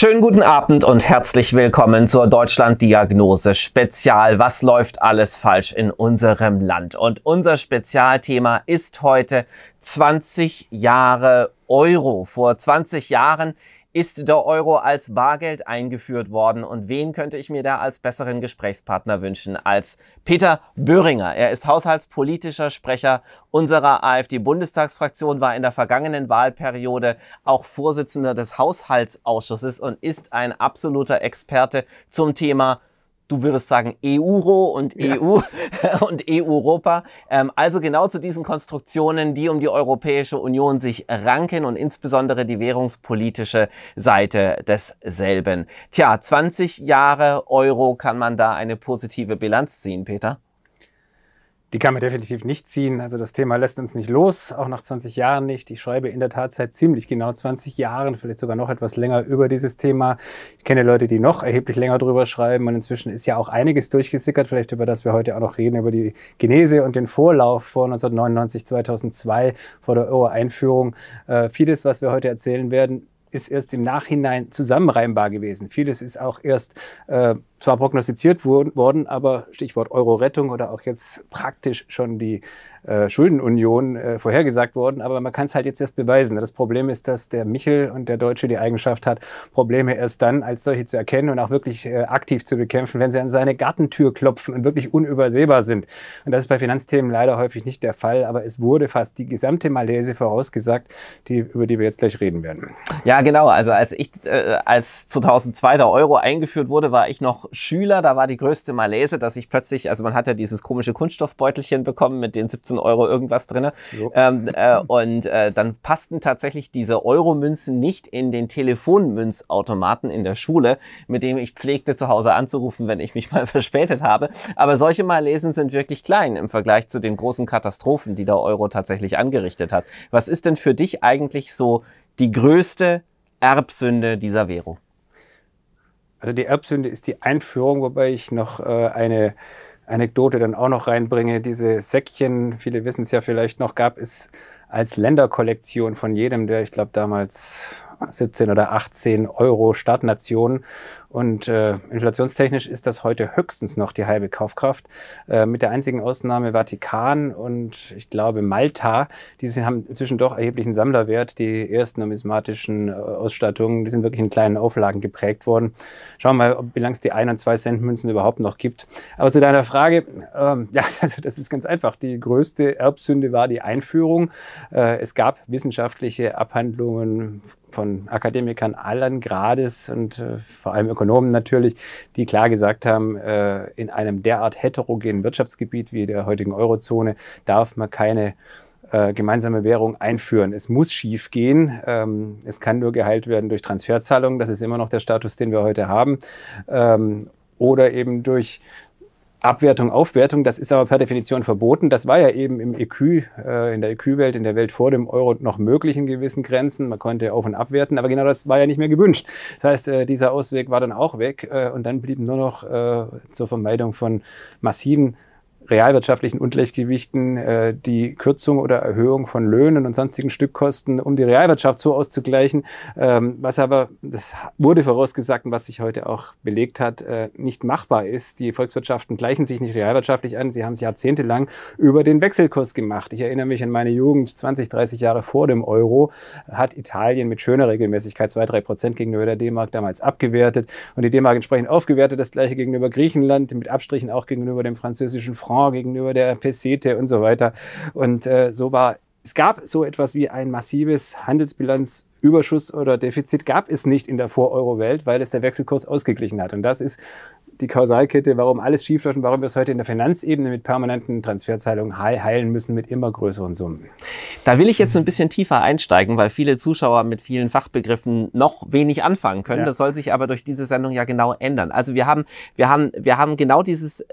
Schönen guten Abend und herzlich willkommen zur Deutschland-Diagnose Spezial. Was läuft alles falsch in unserem Land? Und unser Spezialthema ist heute 20 Jahre Euro. Vor 20 Jahren ist der Euro als Bargeld eingeführt worden und wen könnte ich mir da als besseren Gesprächspartner wünschen als Peter Böhringer. Er ist haushaltspolitischer Sprecher unserer AfD-Bundestagsfraktion, war in der vergangenen Wahlperiode auch Vorsitzender des Haushaltsausschusses und ist ein absoluter Experte zum Thema du würdest sagen Euro und EU ja. E und EU-Europa. Ähm, also genau zu diesen Konstruktionen, die um die Europäische Union sich ranken und insbesondere die währungspolitische Seite desselben. Tja, 20 Jahre Euro kann man da eine positive Bilanz ziehen, Peter? die kann man definitiv nicht ziehen. Also das Thema lässt uns nicht los, auch nach 20 Jahren nicht. Ich schreibe in der Tat seit ziemlich genau 20 Jahren, vielleicht sogar noch etwas länger über dieses Thema. Ich kenne Leute, die noch erheblich länger drüber schreiben und inzwischen ist ja auch einiges durchgesickert, vielleicht über das wir heute auch noch reden, über die Genese und den Vorlauf vor 1999, 2002, vor der Euro-Einführung. Äh, vieles, was wir heute erzählen werden, ist erst im Nachhinein zusammenreimbar gewesen. Vieles ist auch erst äh, zwar prognostiziert worden, aber Stichwort Euro-Rettung oder auch jetzt praktisch schon die äh, Schuldenunion äh, vorhergesagt worden, aber man kann es halt jetzt erst beweisen. Das Problem ist, dass der Michel und der Deutsche die Eigenschaft hat, Probleme erst dann als solche zu erkennen und auch wirklich äh, aktiv zu bekämpfen, wenn sie an seine Gartentür klopfen und wirklich unübersehbar sind. Und das ist bei Finanzthemen leider häufig nicht der Fall, aber es wurde fast die gesamte Malaise vorausgesagt, die, über die wir jetzt gleich reden werden. Ja, genau. Also als ich äh, als 2002 der Euro eingeführt wurde, war ich noch Schüler. Da war die größte Malaise, dass ich plötzlich, also man hat ja dieses komische Kunststoffbeutelchen bekommen mit den 17 1000 Euro irgendwas drin. So. Ähm, äh, und äh, dann passten tatsächlich diese Euro-Münzen nicht in den Telefonmünzautomaten in der Schule, mit dem ich pflegte zu Hause anzurufen, wenn ich mich mal verspätet habe. Aber solche Malesen sind wirklich klein im Vergleich zu den großen Katastrophen, die der Euro tatsächlich angerichtet hat. Was ist denn für dich eigentlich so die größte Erbsünde dieser Währung? Also die Erbsünde ist die Einführung, wobei ich noch äh, eine Anekdote dann auch noch reinbringe. Diese Säckchen, viele wissen es ja vielleicht noch, gab es als Länderkollektion von jedem der, ich glaube, damals 17 oder 18 Euro Startnationen. Und äh, inflationstechnisch ist das heute höchstens noch die halbe Kaufkraft. Äh, mit der einzigen Ausnahme Vatikan und ich glaube Malta. Die haben inzwischen doch erheblichen Sammlerwert. Die ersten numismatischen äh, Ausstattungen, die sind wirklich in kleinen Auflagen geprägt worden. Schauen wir mal, ob lange es die 1- und 2-Cent-Münzen überhaupt noch gibt. Aber zu deiner Frage, ähm, ja, also das ist ganz einfach. Die größte Erbsünde war die Einführung. Äh, es gab wissenschaftliche Abhandlungen von Akademikern allen Grades und äh, vor allem Ökonomen natürlich, die klar gesagt haben, äh, in einem derart heterogenen Wirtschaftsgebiet wie der heutigen Eurozone darf man keine äh, gemeinsame Währung einführen. Es muss schief gehen. Ähm, es kann nur geheilt werden durch Transferzahlungen. Das ist immer noch der Status, den wir heute haben. Ähm, oder eben durch Abwertung, Aufwertung, das ist aber per Definition verboten. Das war ja eben im EQ, äh, in der EQ-Welt, in der Welt vor dem Euro noch möglich in gewissen Grenzen. Man konnte auf- und abwerten, aber genau das war ja nicht mehr gewünscht. Das heißt, äh, dieser Ausweg war dann auch weg äh, und dann blieb nur noch äh, zur Vermeidung von massiven realwirtschaftlichen Ungleichgewichten äh, die Kürzung oder Erhöhung von Löhnen und sonstigen Stückkosten, um die Realwirtschaft so auszugleichen, ähm, was aber, das wurde vorausgesagt und was sich heute auch belegt hat, äh, nicht machbar ist. Die Volkswirtschaften gleichen sich nicht realwirtschaftlich an, sie haben es jahrzehntelang über den Wechselkurs gemacht. Ich erinnere mich an meine Jugend, 20, 30 Jahre vor dem Euro hat Italien mit schöner Regelmäßigkeit 2, 3 Prozent gegenüber der D-Mark damals abgewertet und die D-Mark entsprechend aufgewertet, das gleiche gegenüber Griechenland, mit Abstrichen auch gegenüber dem französischen Franc Restaurant, gegenüber der Pesete und so weiter. Und äh, so war, es gab so etwas wie ein massives Handelsbilanzüberschuss oder Defizit gab es nicht in der Vor-Euro-Welt, weil es der Wechselkurs ausgeglichen hat. Und das ist die Kausalkette, warum alles schiefläuft und warum wir es heute in der Finanzebene mit permanenten Transferzahlungen heilen müssen mit immer größeren Summen. Da will ich jetzt ein bisschen tiefer einsteigen, weil viele Zuschauer mit vielen Fachbegriffen noch wenig anfangen können. Ja. Das soll sich aber durch diese Sendung ja genau ändern. Also wir haben, wir haben, wir haben genau dieses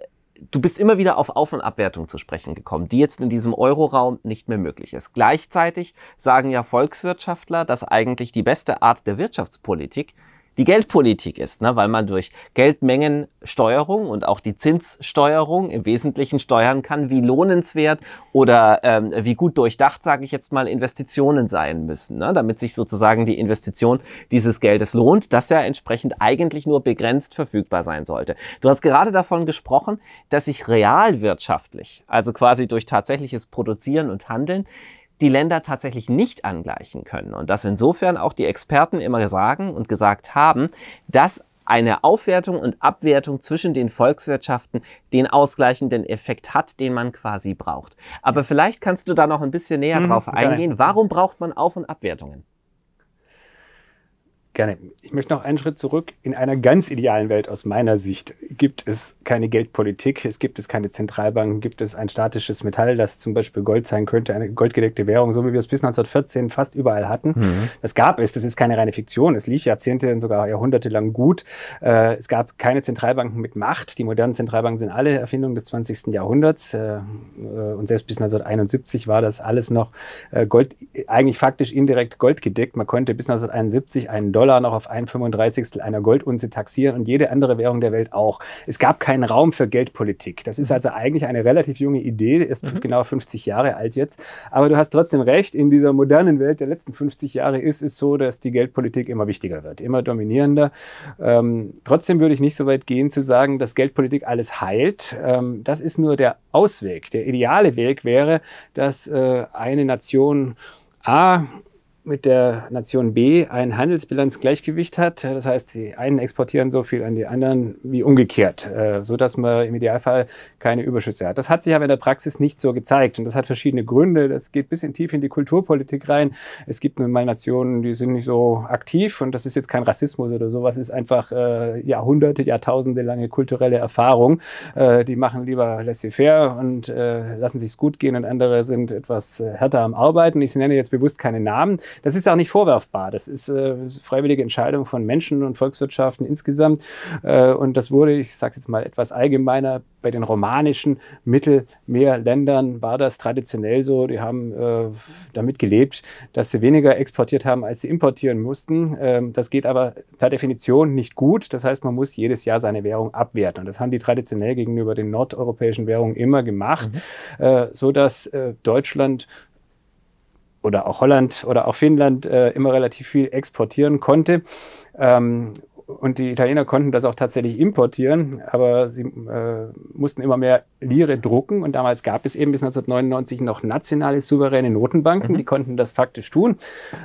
du bist immer wieder auf Auf- und Abwertung zu sprechen gekommen, die jetzt in diesem Euroraum nicht mehr möglich ist. Gleichzeitig sagen ja Volkswirtschaftler, dass eigentlich die beste Art der Wirtschaftspolitik die Geldpolitik ist, ne? weil man durch Geldmengensteuerung und auch die Zinssteuerung im Wesentlichen steuern kann, wie lohnenswert oder ähm, wie gut durchdacht, sage ich jetzt mal, Investitionen sein müssen, ne? damit sich sozusagen die Investition dieses Geldes lohnt, das ja entsprechend eigentlich nur begrenzt verfügbar sein sollte. Du hast gerade davon gesprochen, dass sich realwirtschaftlich, also quasi durch tatsächliches Produzieren und Handeln, die Länder tatsächlich nicht angleichen können. Und dass insofern auch die Experten immer sagen und gesagt haben, dass eine Aufwertung und Abwertung zwischen den Volkswirtschaften den ausgleichenden Effekt hat, den man quasi braucht. Aber vielleicht kannst du da noch ein bisschen näher mhm, drauf eingehen. Warum braucht man Auf- und Abwertungen? Gerne. Ich möchte noch einen Schritt zurück. In einer ganz idealen Welt aus meiner Sicht gibt es keine Geldpolitik, es gibt es keine Zentralbanken, gibt es ein statisches Metall, das zum Beispiel Gold sein könnte, eine goldgedeckte Währung, so wie wir es bis 1914 fast überall hatten. Mhm. Das gab es, das ist keine reine Fiktion, es lief Jahrzehnte und sogar Jahrhunderte lang gut. Äh, es gab keine Zentralbanken mit Macht. Die modernen Zentralbanken sind alle Erfindungen des 20. Jahrhunderts äh, äh, und selbst bis 1971 war das alles noch Gold, eigentlich faktisch indirekt goldgedeckt. Man konnte bis 1971 einen Dollar Dollar noch auf ein 35. einer Goldunze taxieren und jede andere Währung der Welt auch. Es gab keinen Raum für Geldpolitik. Das ist mhm. also eigentlich eine relativ junge Idee, ist mhm. genau 50 Jahre alt jetzt. Aber du hast trotzdem recht, in dieser modernen Welt der letzten 50 Jahre ist es so, dass die Geldpolitik immer wichtiger wird, immer dominierender. Ähm, trotzdem würde ich nicht so weit gehen zu sagen, dass Geldpolitik alles heilt. Ähm, das ist nur der Ausweg. Der ideale Weg wäre, dass äh, eine Nation A mit der Nation B ein Handelsbilanzgleichgewicht hat. Das heißt, die einen exportieren so viel an die anderen wie umgekehrt, äh, so dass man im Idealfall keine Überschüsse hat. Das hat sich aber in der Praxis nicht so gezeigt und das hat verschiedene Gründe. Das geht bis in tief in die Kulturpolitik rein. Es gibt nun mal Nationen, die sind nicht so aktiv und das ist jetzt kein Rassismus oder sowas, ist einfach äh, Jahrhunderte, Jahrtausende lange kulturelle Erfahrung. Äh, die machen lieber laissez-faire und äh, lassen sich's gut gehen und andere sind etwas äh, härter am Arbeiten. Ich nenne jetzt bewusst keine Namen. Das ist auch nicht vorwerfbar. Das ist äh, freiwillige Entscheidung von Menschen und Volkswirtschaften insgesamt. Äh, und das wurde, ich sage jetzt mal etwas allgemeiner, bei den romanischen Mittelmeerländern war das traditionell so. Die haben äh, damit gelebt, dass sie weniger exportiert haben, als sie importieren mussten. Ähm, das geht aber per Definition nicht gut. Das heißt, man muss jedes Jahr seine Währung abwerten. Und das haben die traditionell gegenüber den nordeuropäischen Währungen immer gemacht, mhm. äh, sodass äh, Deutschland oder auch Holland oder auch Finnland äh, immer relativ viel exportieren konnte. Ähm, und die Italiener konnten das auch tatsächlich importieren, aber sie äh, mussten immer mehr Lire drucken. Und damals gab es eben bis 1999 noch nationale souveräne Notenbanken, mhm. die konnten das faktisch tun.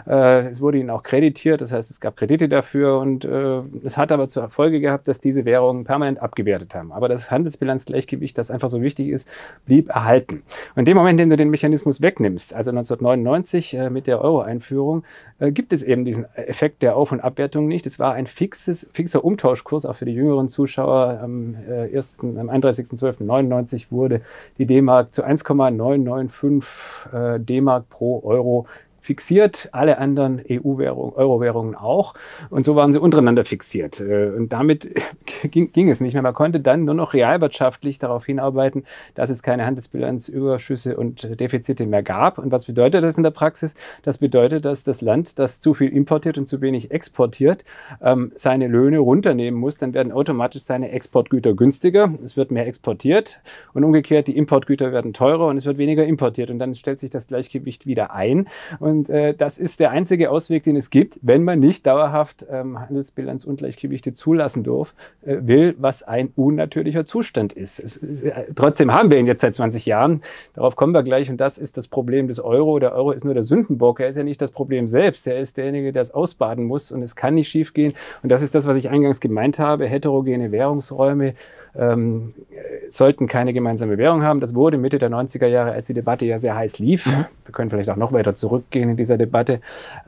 Äh, es wurde ihnen auch kreditiert, das heißt, es gab Kredite dafür. Und äh, es hat aber zur Folge gehabt, dass diese Währungen permanent abgewertet haben. Aber das Handelsbilanzgleichgewicht, das einfach so wichtig ist, blieb erhalten. Und in dem Moment, in dem du den Mechanismus wegnimmst, also 1999 äh, mit der Euro-Einführung, äh, gibt es eben diesen Effekt der Auf- und Abwertung nicht. Es war ein fixes fixes, fixer Umtauschkurs auch für die jüngeren Zuschauer. Am, äh, am 31.12.99 wurde die D-Mark zu 1,995 äh, D-Mark pro Euro fixiert, alle anderen EU-Währungen, Euro-Währungen auch. Und so waren sie untereinander fixiert. Äh, und damit ging, ging, es nicht mehr. Man konnte dann nur noch realwirtschaftlich darauf hinarbeiten, dass es keine Handelsbilanzüberschüsse und Defizite mehr gab. Und was bedeutet das in der Praxis? Das bedeutet, dass das Land, das zu viel importiert und zu wenig exportiert, ähm, seine Löhne runternehmen muss. Dann werden automatisch seine Exportgüter günstiger. Es wird mehr exportiert. Und umgekehrt, die Importgüter werden teurer und es wird weniger importiert. Und dann stellt sich das Gleichgewicht wieder ein. Und und äh, das ist der einzige Ausweg, den es gibt, wenn man nicht dauerhaft ähm, Handelsbilanzungleichgewichte zulassen darf, äh, will, was ein unnatürlicher Zustand ist. Es, es, äh, trotzdem haben wir ihn jetzt seit 20 Jahren. Darauf kommen wir gleich. Und das ist das Problem des Euro. Der Euro ist nur der Sündenbock. Er ist ja nicht das Problem selbst. Er ist derjenige, der es ausbaden muss. Und es kann nicht schiefgehen. Und das ist das, was ich eingangs gemeint habe. Heterogene Währungsräume ähm, äh, sollten keine gemeinsame Währung haben. Das wurde Mitte der 90er Jahre, als die Debatte ja sehr heiß lief. Mhm. Wir können vielleicht auch noch weiter zurückgehen in dieser Debatte,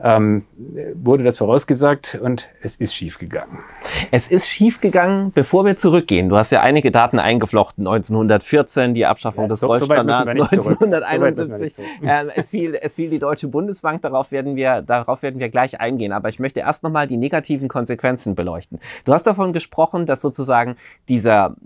ähm, wurde das vorausgesagt und es ist schiefgegangen. Es ist schiefgegangen, bevor wir zurückgehen. Du hast ja einige Daten eingeflochten. 1914, die Abschaffung ja, des so, Goldstandards, so 1971. So ähm, es, fiel, es fiel die Deutsche Bundesbank, darauf werden wir, darauf werden wir gleich eingehen. Aber ich möchte erst nochmal die negativen Konsequenzen beleuchten. Du hast davon gesprochen, dass sozusagen dieser,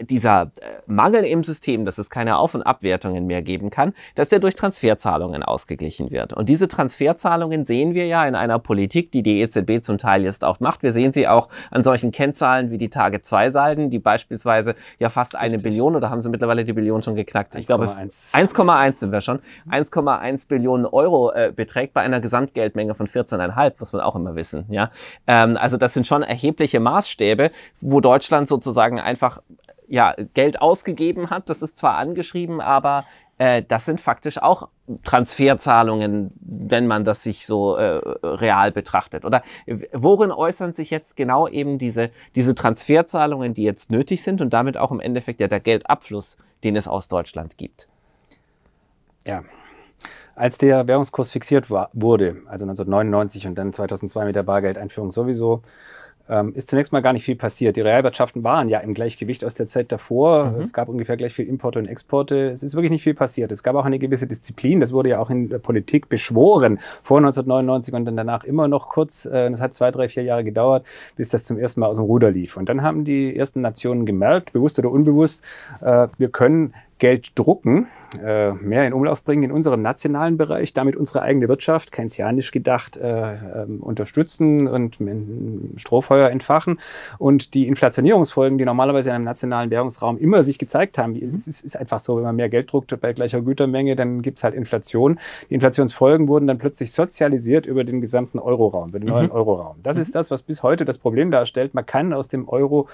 dieser äh, Mangel im System, dass es keine Auf- und Abwertungen mehr geben kann, dass er durch Transferzahlungen ausgeglichen wird. Und diese Transferzahlungen sehen wir ja in einer Politik, die die EZB zum Teil jetzt auch macht. Wir sehen sie auch an solchen Kennzahlen wie die Tage-2-Salden, die beispielsweise ja fast eine Billion oder haben sie mittlerweile die Billion schon geknackt? 1, ich glaube 1,1 sind wir schon. 1,1 Billionen Euro äh, beträgt bei einer Gesamtgeldmenge von 14,5, muss man auch immer wissen. Ja, ähm, also das sind schon erhebliche Maßstäbe, wo Deutschland sozusagen einfach ja, Geld ausgegeben hat. Das ist zwar angeschrieben, aber äh, das sind faktisch auch Transferzahlungen, wenn man das sich so äh, real betrachtet. Oder worin äußern sich jetzt genau eben diese, diese Transferzahlungen, die jetzt nötig sind und damit auch im Endeffekt ja der Geldabfluss, den es aus Deutschland gibt? Ja, als der Währungskurs fixiert war, wurde, also 1999 und dann 2002 mit der Bargeldeinführung sowieso, ähm, ist zunächst mal gar nicht viel passiert. Die Realwirtschaften waren ja im Gleichgewicht aus der Zeit davor. Mhm. Es gab ungefähr gleich viel Importe und Exporte. Es ist wirklich nicht viel passiert. Es gab auch eine gewisse Disziplin. Das wurde ja auch in der Politik beschworen vor 1999 und dann danach immer noch kurz. Äh, das hat zwei, drei, vier Jahre gedauert, bis das zum ersten Mal aus dem Ruder lief. Und dann haben die ersten Nationen gemerkt, bewusst oder unbewusst, äh, wir können Geld drucken, äh, mehr in Umlauf bringen in unserem nationalen Bereich, damit unsere eigene Wirtschaft, keynesianisch gedacht, äh, ähm, unterstützen und Strohfeuer entfachen. Und die Inflationierungsfolgen, die normalerweise in einem nationalen Währungsraum immer sich gezeigt haben, es ist, ist, einfach so, wenn man mehr Geld druckt bei gleicher Gütermenge, dann gibt es halt Inflation. Die Inflationsfolgen wurden dann plötzlich sozialisiert über den gesamten Euroraum, über den mhm. neuen Euroraum. Das mhm. ist das, was bis heute das Problem darstellt. Man kann aus dem Euro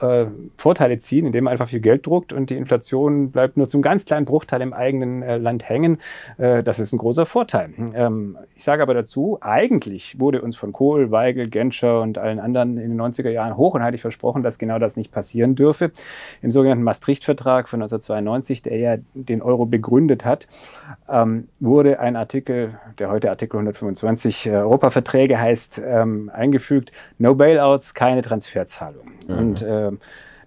äh, Vorteile ziehen, indem man einfach viel Geld druckt und die Inflation bleibt bleibt nur zum ganz kleinen Bruchteil im eigenen äh, Land hängen. Äh, das ist ein großer Vorteil. Ähm, ich sage aber dazu, eigentlich wurde uns von Kohl, Weigel, Genscher und allen anderen in den 90er Jahren hoch und heilig versprochen, dass genau das nicht passieren dürfe. Im sogenannten Maastricht-Vertrag von 1992, der ja den Euro begründet hat, ähm, wurde ein Artikel, der heute Artikel 125 äh, Europa-Verträge heißt, ähm, eingefügt. No Bailouts, keine Transferzahlung. Mhm. Und ähm,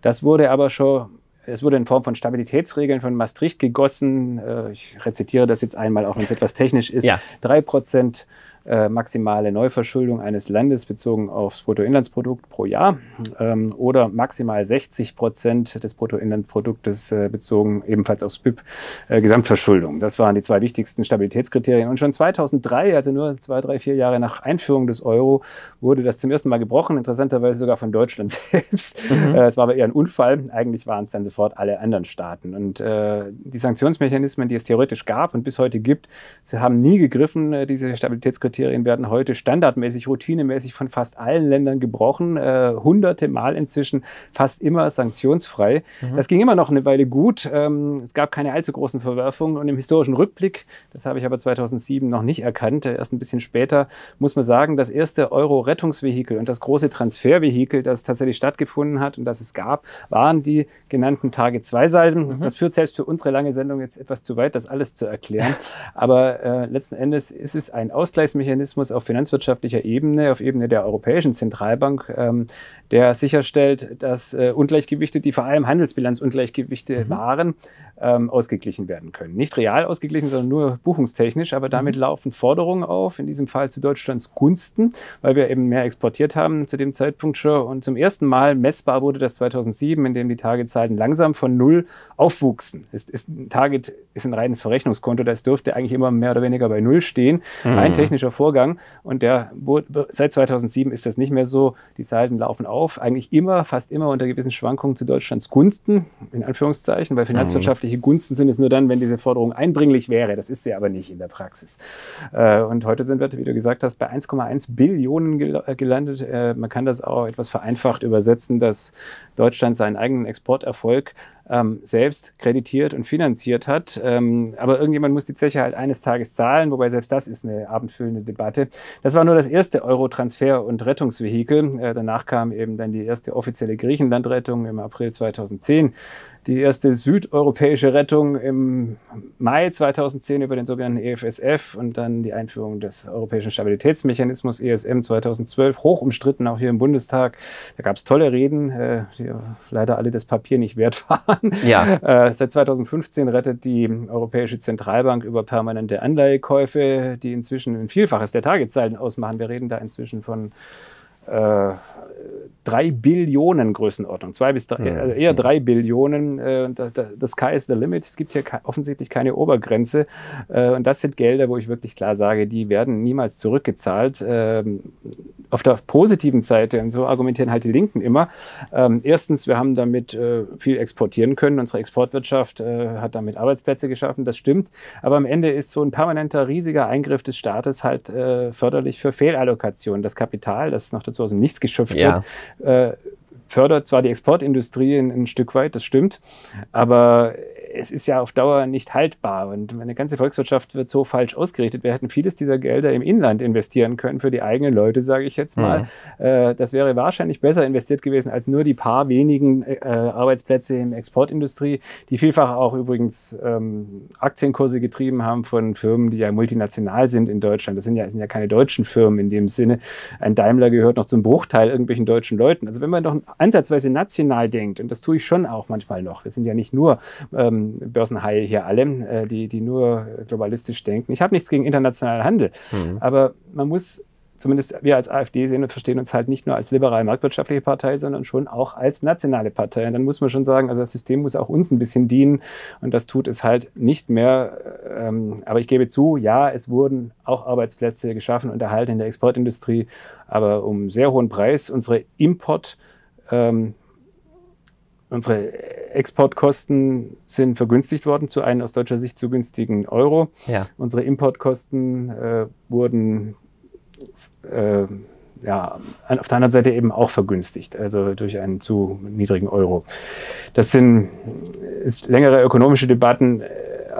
das wurde aber schon es wurde in Form von Stabilitätsregeln von Maastricht gegossen. Äh, ich rezitiere das jetzt einmal, auch wenn es etwas technisch ist. Drei ja. Prozent äh, maximale Neuverschuldung eines Landes bezogen aufs Bruttoinlandsprodukt pro Jahr ähm, oder maximal 60 Prozent des Bruttoinlandsproduktes äh, bezogen ebenfalls aufs BIP äh, Gesamtverschuldung. Das waren die zwei wichtigsten Stabilitätskriterien. Und schon 2003, also nur zwei, drei, vier Jahre nach Einführung des Euro, wurde das zum ersten Mal gebrochen, interessanterweise sogar von Deutschland selbst. Mhm. Äh, es war aber eher ein Unfall. Eigentlich waren es dann sofort alle anderen Staaten. Und äh, die Sanktionsmechanismen, die es theoretisch gab und bis heute gibt, sie haben nie gegriffen, diese Stabilitätskriterien Kriterien werden heute standardmäßig, routinemäßig von fast allen Ländern gebrochen, äh, hunderte Mal inzwischen, fast immer sanktionsfrei. Mhm. Das ging immer noch eine Weile gut. Ähm, es gab keine allzu großen Verwerfungen und im historischen Rückblick, das habe ich aber 2007 noch nicht erkannt, äh, erst ein bisschen später, muss man sagen, das erste Euro-Rettungsvehikel und das große Transfervehikel, das tatsächlich stattgefunden hat und das es gab, waren die genannten Tage-2-Salben. Mhm. Das führt selbst für unsere lange Sendung jetzt etwas zu weit, das alles zu erklären. Aber äh, letzten Endes ist es ein Ausgleichsmechanismus. Sicherheitsmechanismus auf finanzwirtschaftlicher Ebene, auf Ebene der Europäischen Zentralbank, ähm, der sicherstellt, dass äh, Ungleichgewichte, die vor allem Handelsbilanzungleichgewichte mhm. waren, ähm, ausgeglichen werden können. Nicht real ausgeglichen, sondern nur buchungstechnisch, aber damit mhm. laufen Forderungen auf, in diesem Fall zu Deutschlands Gunsten, weil wir eben mehr exportiert haben zu dem Zeitpunkt schon. Und zum ersten Mal messbar wurde das 2007, indem die Targetzahlen langsam von null aufwuchsen. Ist, ist, ein Target ist ein reines Verrechnungskonto, das dürfte eigentlich immer mehr oder weniger bei null stehen. Rein mhm. technisch natürlicher Vorgang und der, seit 2007 ist das nicht mehr so. Die Salden laufen auf, eigentlich immer, fast immer unter gewissen Schwankungen zu Deutschlands Gunsten, in Anführungszeichen, weil mhm. finanzwirtschaftliche Gunsten sind es nur dann, wenn diese Forderung einbringlich wäre. Das ist sie aber nicht in der Praxis. Äh, und heute sind wir, wie du gesagt hast, bei 1,1 Billionen äh, gelandet. Äh, man kann das auch etwas vereinfacht übersetzen, dass Deutschland seinen eigenen Exporterfolg ähm, selbst kreditiert und finanziert hat. Ähm, aber irgendjemand muss die Zeche halt eines Tages zahlen, wobei selbst das ist eine abendfüllende Debatte. Das war nur das erste Euro-Transfer- und Rettungsvehikel. Äh, danach kam eben dann die erste offizielle Griechenlandrettung im April 2010 die erste südeuropäische Rettung im Mai 2010 über den sogenannten EFSF und dann die Einführung des Europäischen Stabilitätsmechanismus ESM 2012, hoch umstritten, auch hier im Bundestag. Da gab es tolle Reden, äh, die leider alle das Papier nicht wert waren. Ja. Äh, seit 2015 rettet die Europäische Zentralbank über permanente Anleihekäufe, die inzwischen ein Vielfaches der Tagezeiten ausmachen. Wir reden da inzwischen von äh, drei Billionen Größenordnung, zwei bis drei, also eher hm. drei Billionen. Äh, das, das Sky is the limit. Es gibt hier offensichtlich keine Obergrenze. Äh, und das sind Gelder, wo ich wirklich klar sage, die werden niemals zurückgezahlt. Ähm, auf der positiven Seite, und so argumentieren halt die Linken immer, ähm, erstens, wir haben damit äh, viel exportieren können. Unsere Exportwirtschaft äh, hat damit Arbeitsplätze geschaffen, das stimmt. Aber am Ende ist so ein permanenter, riesiger Eingriff des Staates halt äh, förderlich für Fehlallokation. Das Kapital, das noch dazu aus dem Nichts geschöpft ja. wird, äh, fördert zwar die Exportindustrie ein, ein Stück weit, das stimmt, aber es ist ja auf Dauer nicht haltbar und meine ganze Volkswirtschaft wird so falsch ausgerichtet. Wir hätten vieles dieser Gelder im Inland investieren können für die eigenen Leute, sage ich jetzt mal. Mhm. Äh, das wäre wahrscheinlich besser investiert gewesen als nur die paar wenigen äh, Arbeitsplätze in der Exportindustrie, die vielfach auch übrigens ähm, Aktienkurse getrieben haben von Firmen, die ja multinational sind in Deutschland. Das sind ja, sind ja keine deutschen Firmen in dem Sinne. Ein Daimler gehört noch zum Bruchteil irgendwelchen deutschen Leuten. Also wenn man doch ansatzweise national denkt, und das tue ich schon auch manchmal noch, wir sind ja nicht nur ähm, ähm, Börsenhaie hier alle, äh, die, die nur globalistisch denken. Ich habe nichts gegen internationalen Handel, mhm. aber man muss zumindest wir als AfD sehen und verstehen uns halt nicht nur als liberal marktwirtschaftliche Partei, sondern schon auch als nationale Partei. Und dann muss man schon sagen, also das System muss auch uns ein bisschen dienen und das tut es halt nicht mehr. Äh, ähm, aber ich gebe zu, ja, es wurden auch Arbeitsplätze geschaffen und erhalten in der Exportindustrie, aber um sehr hohen Preis. Unsere Import- ähm, Unsere Exportkosten sind vergünstigt worden zu einem aus deutscher Sicht zu günstigen Euro. Ja. Unsere Importkosten äh, wurden äh, ja, auf der anderen Seite eben auch vergünstigt, also durch einen zu niedrigen Euro. Das sind längere ökonomische Debatten äh,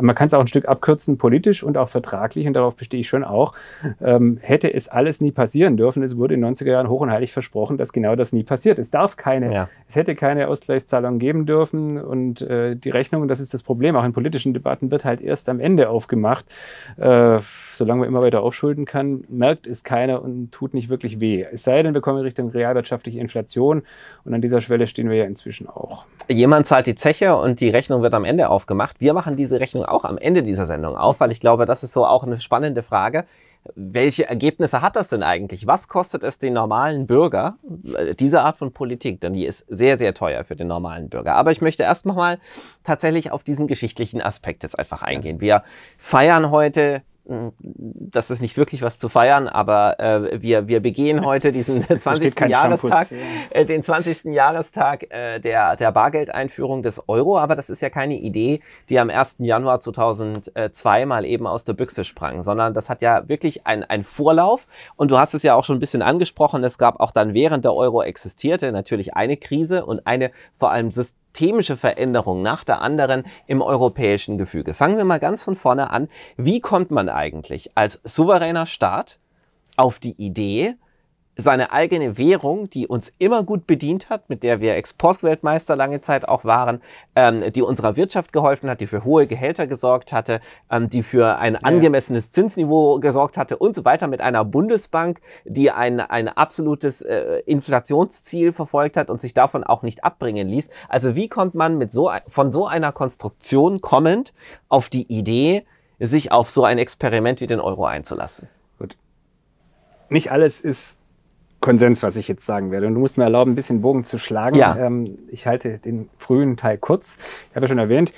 man kann es auch ein Stück abkürzen, politisch und auch vertraglich, und darauf bestehe ich schon auch, ähm, hätte es alles nie passieren dürfen. Es wurde in den 90er Jahren hoch und heilig versprochen, dass genau das nie passiert. Es darf keine, ja. es hätte keine Ausgleichszahlung geben dürfen und äh, die Rechnung, das ist das Problem, auch in politischen Debatten wird halt erst am Ende aufgemacht. Äh, solange man immer weiter aufschulden kann, merkt es keiner und tut nicht wirklich weh. Es sei denn, wir kommen in Richtung realwirtschaftliche Inflation und an dieser Schwelle stehen wir ja inzwischen auch. Jemand zahlt die Zeche und die Rechnung wird am Ende aufgemacht. Wir machen diese Rechnung auch am Ende dieser Sendung auf, weil ich glaube, das ist so auch eine spannende Frage. Welche Ergebnisse hat das denn eigentlich? Was kostet es den normalen Bürger, äh, diese Art von Politik? Denn die ist sehr, sehr teuer für den normalen Bürger. Aber ich möchte erst mal tatsächlich auf diesen geschichtlichen Aspekt jetzt einfach eingehen. Wir feiern heute das ist nicht wirklich was zu feiern, aber äh, wir, wir begehen heute diesen 20. Jahrestag, äh, äh, den 20. Jahrestag äh, der, der Bargeldeinführung des Euro. Aber das ist ja keine Idee, die am 1. Januar 2002 mal eben aus der Büchse sprang, sondern das hat ja wirklich einen Vorlauf. Und du hast es ja auch schon ein bisschen angesprochen. Es gab auch dann während der Euro existierte natürlich eine Krise und eine vor allem systematische systemische Veränderung nach der anderen im europäischen Gefüge. Fangen wir mal ganz von vorne an. Wie kommt man eigentlich als souveräner Staat auf die Idee, seine eigene Währung, die uns immer gut bedient hat, mit der wir Exportweltmeister lange Zeit auch waren, ähm, die unserer Wirtschaft geholfen hat, die für hohe Gehälter gesorgt hatte, ähm, die für ein angemessenes Zinsniveau gesorgt hatte und so weiter, mit einer Bundesbank, die ein, ein absolutes äh, Inflationsziel verfolgt hat und sich davon auch nicht abbringen ließ. Also wie kommt man mit so, von so einer Konstruktion kommend auf die Idee, sich auf so ein Experiment wie den Euro einzulassen? Gut. Nicht alles ist Konsens, was ich jetzt sagen werde. Und du musst mir erlauben, ein bisschen Bogen zu schlagen. Ja. Ähm, ich halte den frühen Teil kurz. Ich habe ja schon erwähnt,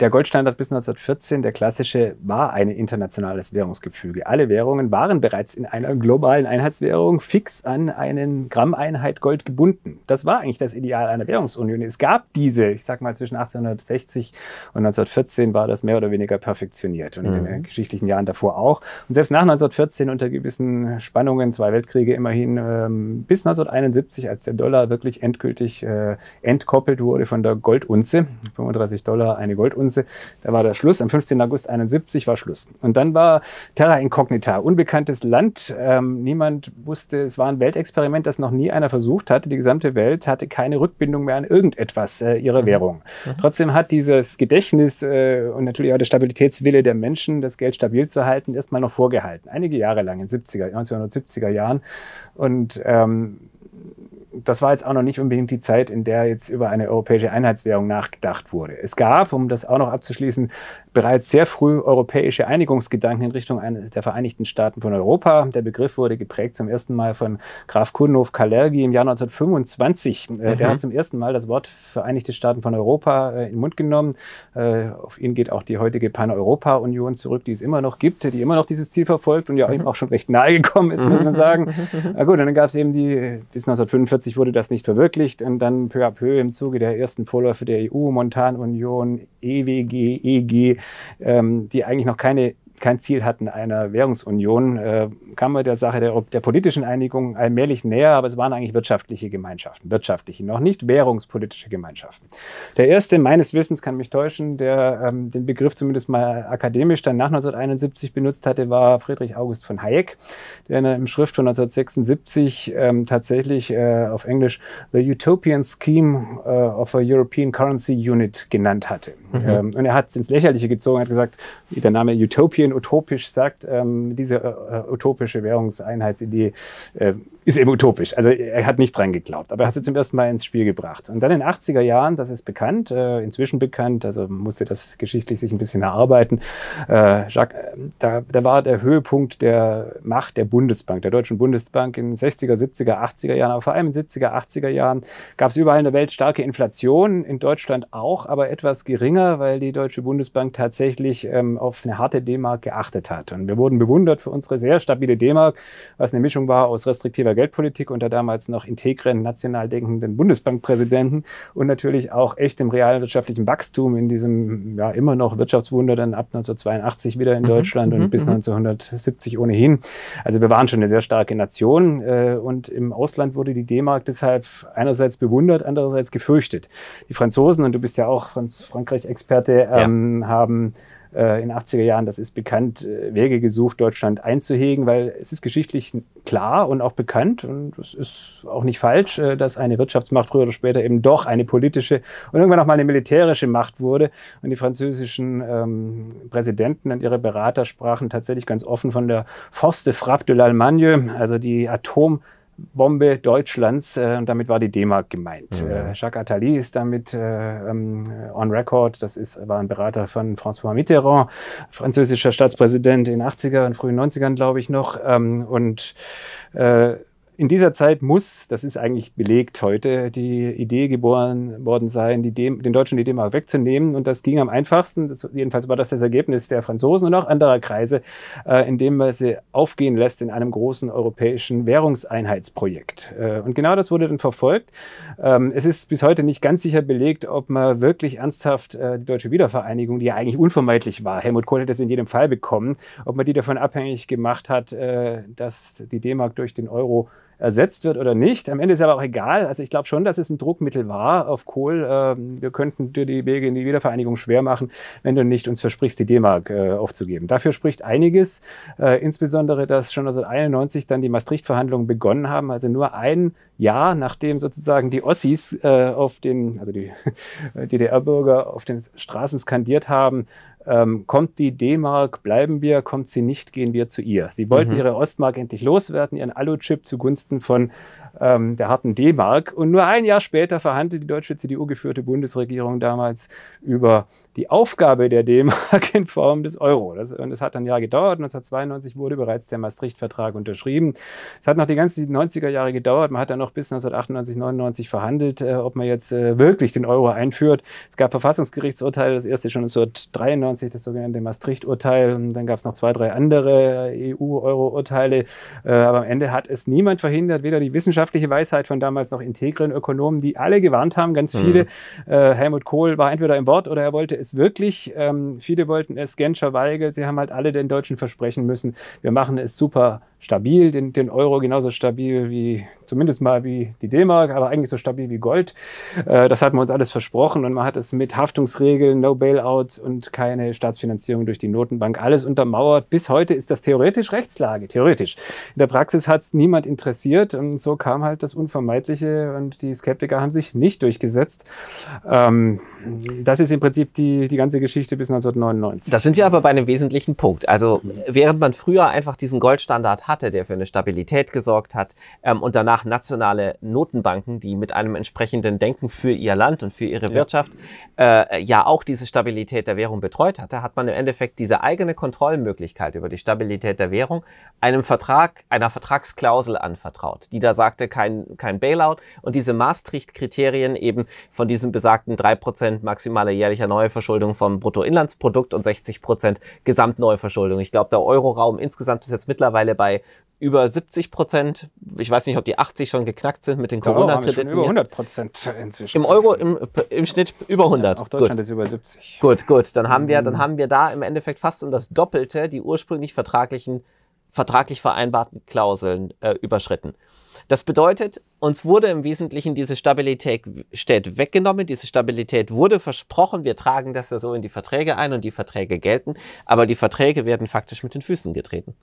der Goldstandard bis 1914, der klassische, war ein internationales Währungsgefüge. Alle Währungen waren bereits in einer globalen Einheitswährung fix an einen Gramm-Einheit Gold gebunden. Das war eigentlich das Ideal einer Währungsunion. Es gab diese, ich sag mal zwischen 1860 und 1914 war das mehr oder weniger perfektioniert und mhm. in den mhm. geschichtlichen Jahren davor auch. Und selbst nach 1914 unter gewissen Spannungen, zwei Weltkriege immerhin, ähm, bis 1971, als der Dollar wirklich endgültig äh, entkoppelt wurde von der Goldunze, 35 Dollar eine Goldunze, Ereignisse. Da war der Schluss. Am 15. August 71 war Schluss. Und dann war Terra Incognita, unbekanntes Land. Ähm, niemand wusste, es war ein Weltexperiment, das noch nie einer versucht hatte. Die gesamte Welt hatte keine Rückbindung mehr an irgendetwas äh, ihrer mhm. Währung. Mhm. Trotzdem hat dieses Gedächtnis äh, und natürlich auch der Stabilitätswille der Menschen, das Geld stabil zu halten, erstmal noch vorgehalten. Einige Jahre lang, in 70er, 1970er Jahren. Und ähm, das war jetzt auch noch nicht unbedingt die Zeit, in der jetzt über eine europäische Einheitswährung nachgedacht wurde. Es gab, um das auch noch abzuschließen, bereits sehr früh europäische Einigungsgedanken in Richtung eines der Vereinigten Staaten von Europa. Der Begriff wurde geprägt zum ersten Mal von Graf Kunhof Kalergi im Jahr 1925. Äh, mhm. Der hat zum ersten Mal das Wort Vereinigte Staaten von Europa äh, in den Mund genommen. Äh, auf ihn geht auch die heutige Pan-Europa-Union zurück, die es immer noch gibt, die immer noch dieses Ziel verfolgt und ja eben mhm. auch schon recht nahe gekommen ist, muss man mhm. sagen. Na gut, dann gab es eben die, bis 1945 wurde das nicht verwirklicht und dann peu à peu im Zuge der ersten Vorläufe der EU, Montanunion, EWG, EG, ähm, die eigentlich noch keine kein Ziel hatten einer Währungsunion, äh, kam man der Sache der, der, politischen Einigung allmählich näher, aber es waren eigentlich wirtschaftliche Gemeinschaften, wirtschaftliche, noch nicht währungspolitische Gemeinschaften. Der erste, meines Wissens kann mich täuschen, der ähm, den Begriff zumindest mal akademisch dann nach 1971 benutzt hatte, war Friedrich August von Hayek, der in einem Schrift von 1976 ähm, tatsächlich äh, auf Englisch The Utopian Scheme äh, of a European Currency Unit genannt hatte. Mhm. Ähm, und er hat es ins Lächerliche gezogen, hat gesagt, der Name Utopian bisschen utopisch sagt, ähm, diese äh, äh utopische Währungseinheitsidee äh, ist eben utopisch. Also er hat nicht dran geglaubt, aber er hat sie zum ersten Mal ins Spiel gebracht. Und dann in den 80er Jahren, das ist bekannt, äh, inzwischen bekannt, also musste das geschichtlich sich ein bisschen erarbeiten, äh, Jacques, ähm, da, da war der Höhepunkt der Macht der Bundesbank, der Deutschen Bundesbank in den 60er, 70er, 80er Jahren, aber vor allem in den 70er, 80er Jahren gab es überall in der Welt starke Inflation, in Deutschland auch, aber etwas geringer, weil die Deutsche Bundesbank tatsächlich ähm, auf eine harte D-Mark geachtet hat. Und wir wurden bewundert für unsere sehr stabile D-Mark, was eine Mischung war aus restriktiver Geldpolitik unter damals noch integren, national denkenden Bundesbankpräsidenten und natürlich auch echt im realwirtschaftlichen Wachstum in diesem ja immer noch Wirtschaftswunder dann ab 1982 wieder in mhm, Deutschland und mhm, bis 1970 mhm. ohnehin. Also wir waren schon eine sehr starke Nation äh, und im Ausland wurde die D-Mark deshalb einerseits bewundert, andererseits gefürchtet. Die Franzosen, und du bist ja auch Frankreich-Experte, ähm, ja. haben äh, in den 80er Jahren, das ist bekannt, äh, Wege gesucht, Deutschland einzuhegen, weil es ist geschichtlich klar und auch bekannt und es ist auch nicht falsch, äh, dass eine Wirtschaftsmacht früher oder später eben doch eine politische und irgendwann auch mal eine militärische Macht wurde. Und die französischen ähm, Präsidenten und ihre Berater sprachen tatsächlich ganz offen von der Force de Frappe de l'Allemagne, also die Atom- Bombe Deutschlands äh, und damit war die D-Mark gemeint. Mhm. Äh, Jacques Attali ist damit äh, ähm, on record, das ist, war ein Berater von François Mitterrand, französischer Staatspräsident in den 80er und frühen 90ern, glaube ich noch. Ähm, und äh, in dieser Zeit muss, das ist eigentlich belegt heute, die Idee geboren worden sein, die Dem, den Deutschen die D-Mark wegzunehmen. Und das ging am einfachsten. Das, jedenfalls war das das Ergebnis der Franzosen und auch anderer Kreise, äh, indem man sie aufgehen lässt in einem großen europäischen Währungseinheitsprojekt. Äh, und genau das wurde dann verfolgt. Ähm, es ist bis heute nicht ganz sicher belegt, ob man wirklich ernsthaft äh, die deutsche Wiedervereinigung, die ja eigentlich unvermeidlich war, Helmut Kohl hätte es in jedem Fall bekommen, ob man die davon abhängig gemacht hat, äh, dass die D-Mark durch den Euro ersetzt wird oder nicht. Am Ende ist aber auch egal. Also ich glaube schon, dass es ein Druckmittel war auf Kohl. Ähm, wir könnten dir die Wege in die Wiedervereinigung schwer machen, wenn du nicht uns versprichst, die D-Mark äh, aufzugeben. Dafür spricht einiges, äh, insbesondere, dass schon 1991 dann die Maastricht-Verhandlungen begonnen haben, also nur ein Jahr nachdem sozusagen die Ossis äh, auf den, also die DDR-Bürger auf den Straßen skandiert haben, ähm, kommt die D-Mark, bleiben wir, kommt sie nicht, gehen wir zu ihr. Sie wollten mhm. ihre Ostmark endlich loswerden, ihren Alu-Chip zugunsten von ähm, der harten D-Mark. Und nur ein Jahr später verhandelte die deutsche CDU-geführte Bundesregierung damals über die Aufgabe der D-Mark in Form des Euro. Das, und es hat ein Jahr gedauert. 1992 wurde bereits der Maastricht-Vertrag unterschrieben. Es hat noch die ganzen 90er Jahre gedauert. Man hat dann noch bis 1998, 99 verhandelt, äh, ob man jetzt äh, wirklich den Euro einführt. Es gab Verfassungsgerichtsurteile, das erste schon 1993, das sogenannte Maastricht-Urteil. Dann gab es noch zwei, drei andere äh, EU-Euro-Urteile. Äh, aber am Ende hat es niemand verhindert, weder die Wissenschaft wissenschaftliche Weisheit von damals noch integren Ökonomen, die alle gewarnt haben, ganz mhm. viele. Mhm. Äh, Helmut Kohl war entweder im Wort oder er wollte es wirklich. Ähm, viele wollten es, Genscher, Weigel, sie haben halt alle den Deutschen versprechen müssen, wir machen es super stabil, den, den Euro genauso stabil wie, zumindest mal wie die D-Mark, aber eigentlich so stabil wie Gold. Äh, das hat man uns alles versprochen und man hat es mit Haftungsregeln, No Bailout und keine Staatsfinanzierung durch die Notenbank alles untermauert. Bis heute ist das theoretisch Rechtslage, theoretisch. In der Praxis hat es niemand interessiert und so kam halt das Unvermeidliche und die Skeptiker haben sich nicht durchgesetzt. Ähm, das ist im Prinzip die, die ganze Geschichte bis 1999. Das sind wir aber bei einem wesentlichen Punkt. Also während man früher einfach diesen Goldstandard hatte, der für eine Stabilität gesorgt hat ähm, und danach nationale Notenbanken, die mit einem entsprechenden Denken für ihr Land und für ihre ja. Wirtschaft äh, ja auch diese Stabilität der Währung betreut hatte, hat man im Endeffekt diese eigene Kontrollmöglichkeit über die Stabilität der Währung einem Vertrag, einer Vertragsklausel anvertraut, die da sagte, kein, kein Bailout und diese Maastricht-Kriterien eben von diesem besagten 3% maximale jährlicher Neuverschuldung vom Bruttoinlandsprodukt und 60% Gesamtneuverschuldung. Ich glaube, der Euroraum insgesamt ist jetzt mittlerweile bei über 70 Prozent. Ich weiß nicht, ob die 80 schon geknackt sind mit den Corona-Krediten. Über 100 Prozent inzwischen. Im Euro im, im Schnitt über 100. Ja, auch Deutschland gut. ist über 70. Gut, gut. Dann haben, wir, dann mhm. haben wir da im Endeffekt fast um das Doppelte die ursprünglich vertraglichen, vertraglich vereinbarten Klauseln äh, überschritten. Das bedeutet, uns wurde im Wesentlichen diese Stabilität weggenommen. Diese Stabilität wurde versprochen. Wir tragen das ja so in die Verträge ein und die Verträge gelten. Aber die Verträge werden faktisch mit den Füßen getreten.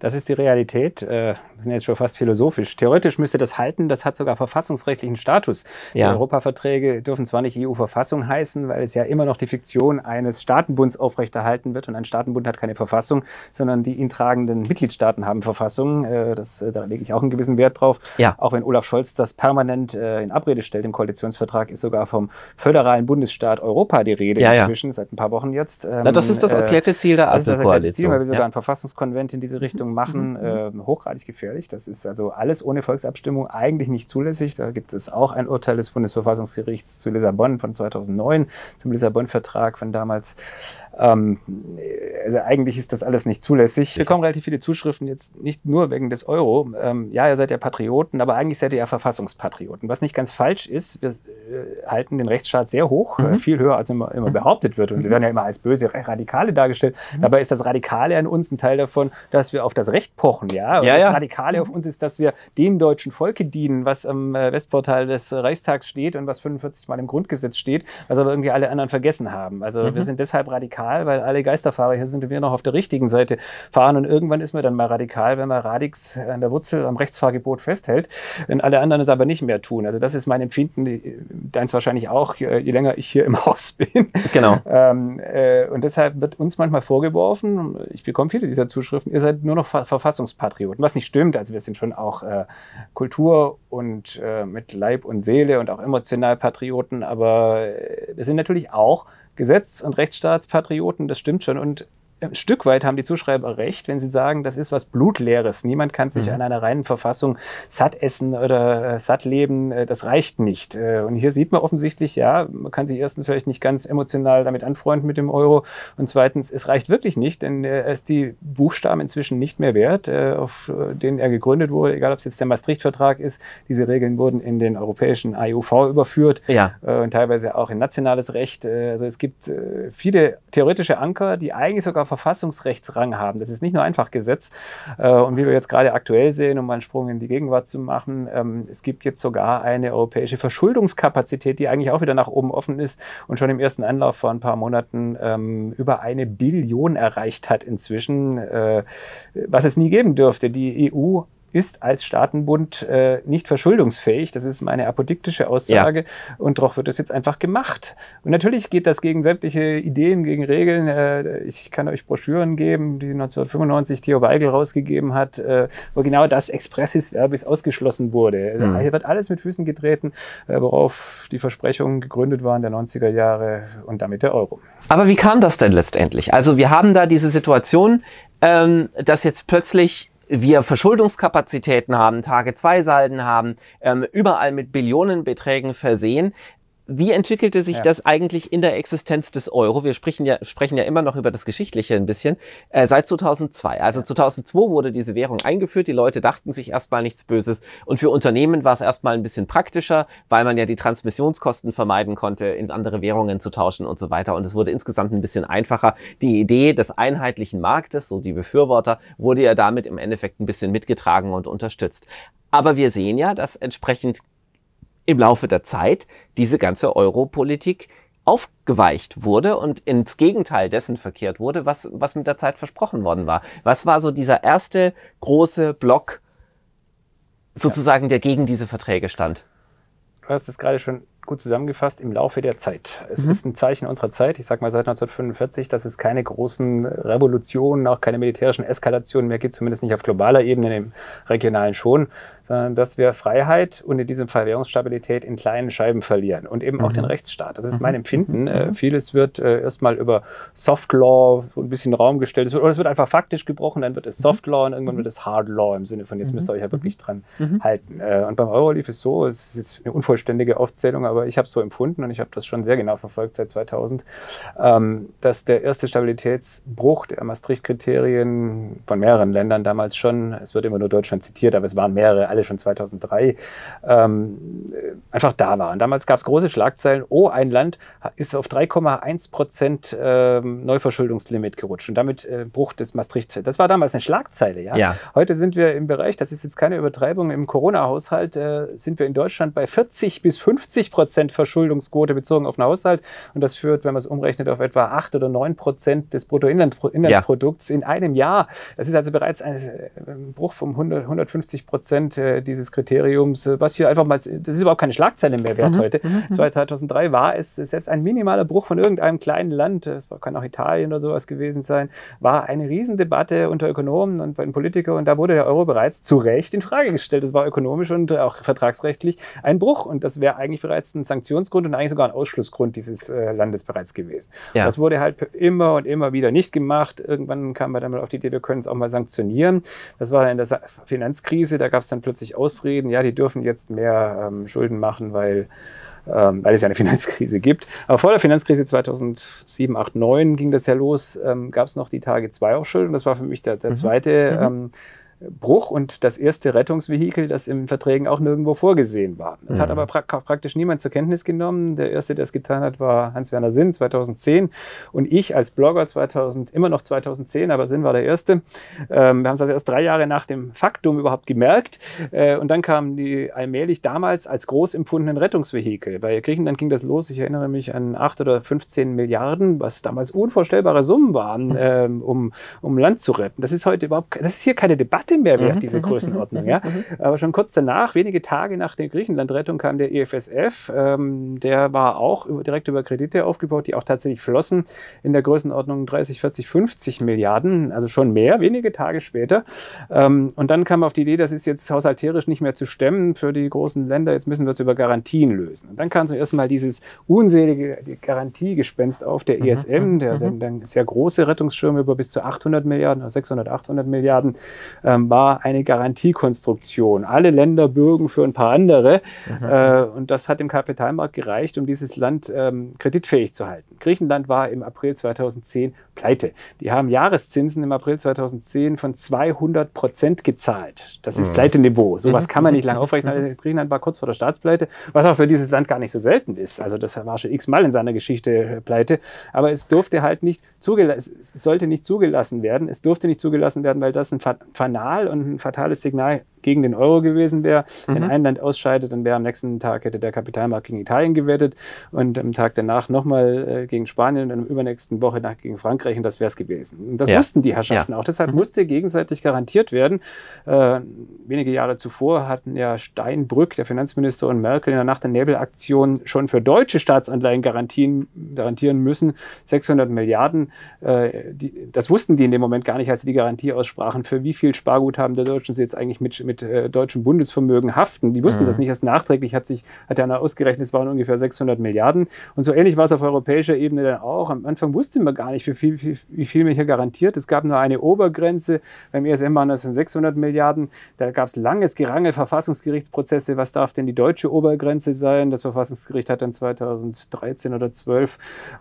Das ist die Realität. Äh, wir sind jetzt schon fast philosophisch. Theoretisch müsste das halten, das hat sogar verfassungsrechtlichen Status. Ja. Die Europaverträge dürfen zwar nicht EU-Verfassung heißen, weil es ja immer noch die Fiktion eines Staatenbunds aufrechterhalten wird und ein Staatenbund hat keine Verfassung, sondern die ihn tragenden Mitgliedstaaten haben Verfassung. Äh, das, äh, da lege ich auch einen gewissen Wert drauf. Ja. Auch wenn Olaf Scholz das permanent in Abrede stellt im Koalitionsvertrag, ist sogar vom föderalen Bundesstaat Europa die Rede ja, inzwischen, seit ein paar Wochen jetzt. Na, das ist das ähm, erklärte Ziel der Ampelkoalition. Das ist das erklärte Ziel, weil wir sogar einen Verfassungskonvent in diese Richtung Volksabstimmung machen, mhm. äh, hochgradig gefährlich. Das ist also alles ohne Volksabstimmung eigentlich nicht zulässig. Da gibt es auch ein Urteil des Bundesverfassungsgerichts zu Lissabon von 2009, zum Lissabon-Vertrag von damals. Ähm, also eigentlich ist das alles nicht zulässig. Wir bekommen relativ viele Zuschriften jetzt nicht nur wegen des Euro. Ähm, ja, ihr seid ja Patrioten, aber eigentlich seid ihr ja Verfassungspatrioten. Was nicht ganz falsch ist, wir äh, halten den Rechtsstaat sehr hoch, mhm. äh, viel höher als immer, immer mhm. behauptet wird. Und wir mhm. werden ja immer als böse Radikale dargestellt. Mhm. Dabei ist das Radikale an uns ein Teil davon, dass wir auf das Recht pochen. Ja, und ja, das ja. Radikale auf uns ist, dass wir dem deutschen Volke dienen, was am äh, Westportal des Reichstags steht und was 45 Mal im Grundgesetz steht, was aber irgendwie alle anderen vergessen haben. Also wir mhm. sind deshalb radikal radikal, weil alle Geisterfahrer hier sind und wir noch auf der richtigen Seite fahren. Und irgendwann ist man dann mal radikal, wenn man Radix an der Wurzel am Rechtsfahrgebot festhält, wenn alle anderen es aber nicht mehr tun. Also das ist mein Empfinden, äh, deins wahrscheinlich auch, je länger ich hier im Haus bin. Genau. Ähm, äh, und deshalb wird uns manchmal vorgeworfen, ich bekomme viele dieser Zuschriften, ihr seid nur noch Ver Verfassungspatrioten, was nicht stimmt. Also wir sind schon auch äh, Kultur und äh, mit Leib und Seele und auch emotional Patrioten, aber äh, wir sind natürlich auch Gesetz- und Rechtsstaatspatrioten, das stimmt schon. Und ein Stück weit haben die Zuschreiber recht, wenn sie sagen, das ist was Blutleeres. Niemand kann sich mhm. an einer reinen Verfassung satt essen oder äh, satt leben. Äh, das reicht nicht. Äh, und hier sieht man offensichtlich, ja, man kann sich erstens vielleicht nicht ganz emotional damit anfreunden mit dem Euro. Und zweitens, es reicht wirklich nicht, denn er ist die Buchstaben inzwischen nicht mehr wert, auf denen er gegründet wurde. Egal, ob es jetzt der Maastricht-Vertrag ist. Diese Regeln wurden in den europäischen AUV überführt ja. und teilweise auch in nationales Recht. also es gibt viele theoretische Anker, die eigentlich sogar Verfassungsrechtsrang haben. Das ist nicht nur einfach Gesetz. Äh, und wie wir jetzt gerade aktuell sehen, um einen Sprung in die Gegenwart zu machen, ähm, es gibt jetzt sogar eine europäische Verschuldungskapazität, die eigentlich auch wieder nach oben offen ist und schon im ersten Anlauf vor ein paar Monaten ähm, über eine Billion erreicht hat inzwischen, äh, was es nie geben dürfte. Die EU ist als Staatenbund äh, nicht verschuldungsfähig. Das ist meine apodiktische Aussage. Ja. Und doch wird es jetzt einfach gemacht. Und natürlich geht das gegen sämtliche Ideen, gegen Regeln. Äh, ich kann euch Broschüren geben, die 1995 Theo Weigel rausgegeben hat, äh, wo genau das Expressis Verbis ausgeschlossen wurde. Also mhm. Hier wird alles mit Füßen getreten, äh, worauf die Versprechungen gegründet waren der 90er Jahre und damit der Euro. Aber wie kam das denn letztendlich? Also wir haben da diese Situation, ähm, dass jetzt plötzlich wir Verschuldungskapazitäten haben, Tage-2-Salden haben, ähm, überall mit Billionenbeträgen versehen, wie entwickelte sich ja. das eigentlich in der Existenz des Euro? Wir sprechen ja, sprechen ja immer noch über das Geschichtliche ein bisschen. Äh, seit 2002. Also 2002 wurde diese Währung eingeführt. Die Leute dachten sich erstmal nichts Böses. Und für Unternehmen war es erstmal ein bisschen praktischer, weil man ja die Transmissionskosten vermeiden konnte, in andere Währungen zu tauschen und so weiter. Und es wurde insgesamt ein bisschen einfacher. Die Idee des einheitlichen Marktes, so die Befürworter, wurde ja damit im Endeffekt ein bisschen mitgetragen und unterstützt. Aber wir sehen ja, dass entsprechend im Laufe der Zeit diese ganze Europolitik aufgeweicht wurde und ins Gegenteil dessen verkehrt wurde, was, was mit der Zeit versprochen worden war. Was war so dieser erste große Block sozusagen, ja. der gegen diese Verträge stand? Du hast es gerade schon gut zusammengefasst, im Laufe der Zeit. Es mhm. ist ein Zeichen unserer Zeit, ich sage mal seit 1945, dass es keine großen Revolutionen, auch keine militärischen Eskalationen mehr gibt, zumindest nicht auf globaler Ebene, im regionalen schon, sondern dass wir Freiheit und in diesem Fall Währungsstabilität in kleinen Scheiben verlieren und eben mhm. auch den mhm. Rechtsstaat. Das ist mhm. mein Empfinden. Mhm. Äh, vieles wird äh, erstmal über Soft Law so ein bisschen Raum gestellt. Es wird, oder es wird einfach faktisch gebrochen, dann wird es Soft Law und irgendwann wird es Hard Law im Sinne von jetzt müsst ihr euch ja wirklich dran halten. Äh, und beim Euro lief es so, es ist eine unvollständige Aufzählung, aber aber ich habe es so empfunden und ich habe das schon sehr genau verfolgt seit 2000, ähm, dass der erste Stabilitätsbruch der Maastricht-Kriterien von mehreren Ländern damals schon, es wird immer nur Deutschland zitiert, aber es waren mehrere, alle schon 2003, ähm, äh, einfach da waren. damals gab es große Schlagzeilen, oh, ein Land ist auf 3,1 Prozent ähm, Neuverschuldungslimit gerutscht und damit äh, Bruch des Maastricht. Das war damals eine Schlagzeile, ja? ja? Heute sind wir im Bereich, das ist jetzt keine Übertreibung, im Corona-Haushalt äh, sind wir in Deutschland bei 40 bis 50 Prozent. Prozent Verschuldungsquote bezogen auf den Haushalt. Und das führt, wenn man es umrechnet, auf etwa 8 oder 9 Prozent des Bruttoinlandsprodukts ja. in einem Jahr. Das ist also bereits ein Bruch von 100, 150 Prozent äh, dieses Kriteriums, äh, was hier einfach mal, das ist überhaupt keine Schlagzeile mehr wert mhm. heute. Mhm. 2003 mhm. war es selbst ein minimaler Bruch von irgendeinem kleinen Land, es kann auch Italien oder sowas gewesen sein, war eine Riesendebatte unter Ökonomen und bei den Politikern und da wurde der Euro bereits zu Recht in Frage gestellt. Das war ökonomisch und auch vertragsrechtlich ein Bruch und das wäre eigentlich bereits jetzt ein Sanktionsgrund und eigentlich sogar ein Ausschlussgrund dieses äh, Landes bereits gewesen. Ja. Das wurde halt immer und immer wieder nicht gemacht. Irgendwann kam man dann mal auf die Idee, wir können es auch mal sanktionieren. Das war in der Sa Finanzkrise, da gab es dann plötzlich Ausreden, ja, die dürfen jetzt mehr ähm, Schulden machen, weil ähm, weil es ja eine Finanzkrise gibt. Aber vor der Finanzkrise 2007, 8, 9 ging das ja los, ähm, gab es noch die Tage 2 Schulden. Das war für mich der, der mhm. zweite mhm. ähm, Bruch und das erste Rettungsvehikel, das in Verträgen auch nirgendwo vorgesehen war. Das mhm. hat aber pra praktisch niemand zur Kenntnis genommen. Der erste, der es getan hat, war Hans-Werner Sinn 2010 und ich als Blogger 2000, immer noch 2010, aber Sinn war der erste. Ähm, wir haben es also erst drei Jahre nach dem Faktum überhaupt gemerkt äh, und dann kamen die allmählich damals als groß empfundenen Rettungsvehikel. Bei Griechenland ging das los, ich erinnere mich an 8 oder 15 Milliarden, was damals unvorstellbare Summen waren, ähm, um, um Land zu retten. Das ist heute überhaupt, das ist hier keine Debatte hatte Mehrwert, mhm. diese mhm, Größenordnung. Mhm, ja? Mhm, mhm. Aber schon kurz danach, wenige Tage nach der Griechenland-Rettung, kam der EFSF. Ähm, der war auch über, direkt über Kredite aufgebaut, die auch tatsächlich flossen in der Größenordnung 30, 40, 50 Milliarden, also schon mehr, wenige Tage später. Ähm, und dann kam auf die Idee, das ist jetzt haushalterisch nicht mehr zu stemmen für die großen Länder, jetzt müssen wir es über Garantien lösen. Und dann kam zum ersten Mal dieses unselige Garantiegespenst auf, der ESM, mhm. E der, dann sehr große Rettungsschirme über bis zu 800 Milliarden 600, 800 Milliarden. Ähm, war eine Garantiekonstruktion. Alle Länder bürgen für ein paar andere. Mhm. Äh, und das hat dem Kapitalmarkt gereicht, um dieses Land ähm, kreditfähig zu halten. Griechenland war im April 2010 pleite. Die haben Jahreszinsen im April 2010 von 200 Prozent gezahlt. Das ist mhm. Pleiteniveau. Sowas mhm. kann man nicht lange aufrechnen. Also Griechenland war kurz vor der Staatspleite, was auch für dieses Land gar nicht so selten ist. Also das war schon x-mal in seiner Geschichte äh, pleite. Aber es durfte halt nicht zugelassen, sollte nicht zugelassen werden. Es durfte nicht zugelassen werden, weil das ein fanal und ein fatales Signal gegen den Euro gewesen wäre. Mhm. Wenn ein Land ausscheidet, dann wäre am nächsten Tag hätte der Kapitalmarkt gegen Italien gewettet und am Tag danach nochmal äh, gegen Spanien und am übernächsten Woche nach gegen Frankreich und das wäre es gewesen. Und das ja. wussten die Herrschaften ja. auch. Deshalb mhm. musste gegenseitig garantiert werden. Äh, wenige Jahre zuvor hatten ja Steinbrück, der Finanzminister und Merkel in der Nacht der Nebelaktion schon für deutsche Staatsanleihen garantien, garantieren müssen. 600 Milliarden. Äh, die, das wussten die in dem Moment gar nicht, als sie die Garantie aussprachen. Für wie viel Sparguthaben der Deutschen sie jetzt eigentlich mit, mit mit äh, deutschem Bundesvermögen haften. Die wussten mhm. das nicht. Erst nachträglich hat sich hat er ausgerechnet, es waren ungefähr 600 Milliarden. Und so ähnlich war es auf europäischer Ebene dann auch. Am Anfang wusste man gar nicht, wie viel, wie, wie viel man hier garantiert. Es gab nur eine Obergrenze. Beim ESM waren das 600 Milliarden. Da gab es langes Gerangel, Verfassungsgerichtsprozesse. Was darf denn die deutsche Obergrenze sein? Das Verfassungsgericht hat dann 2013 oder 12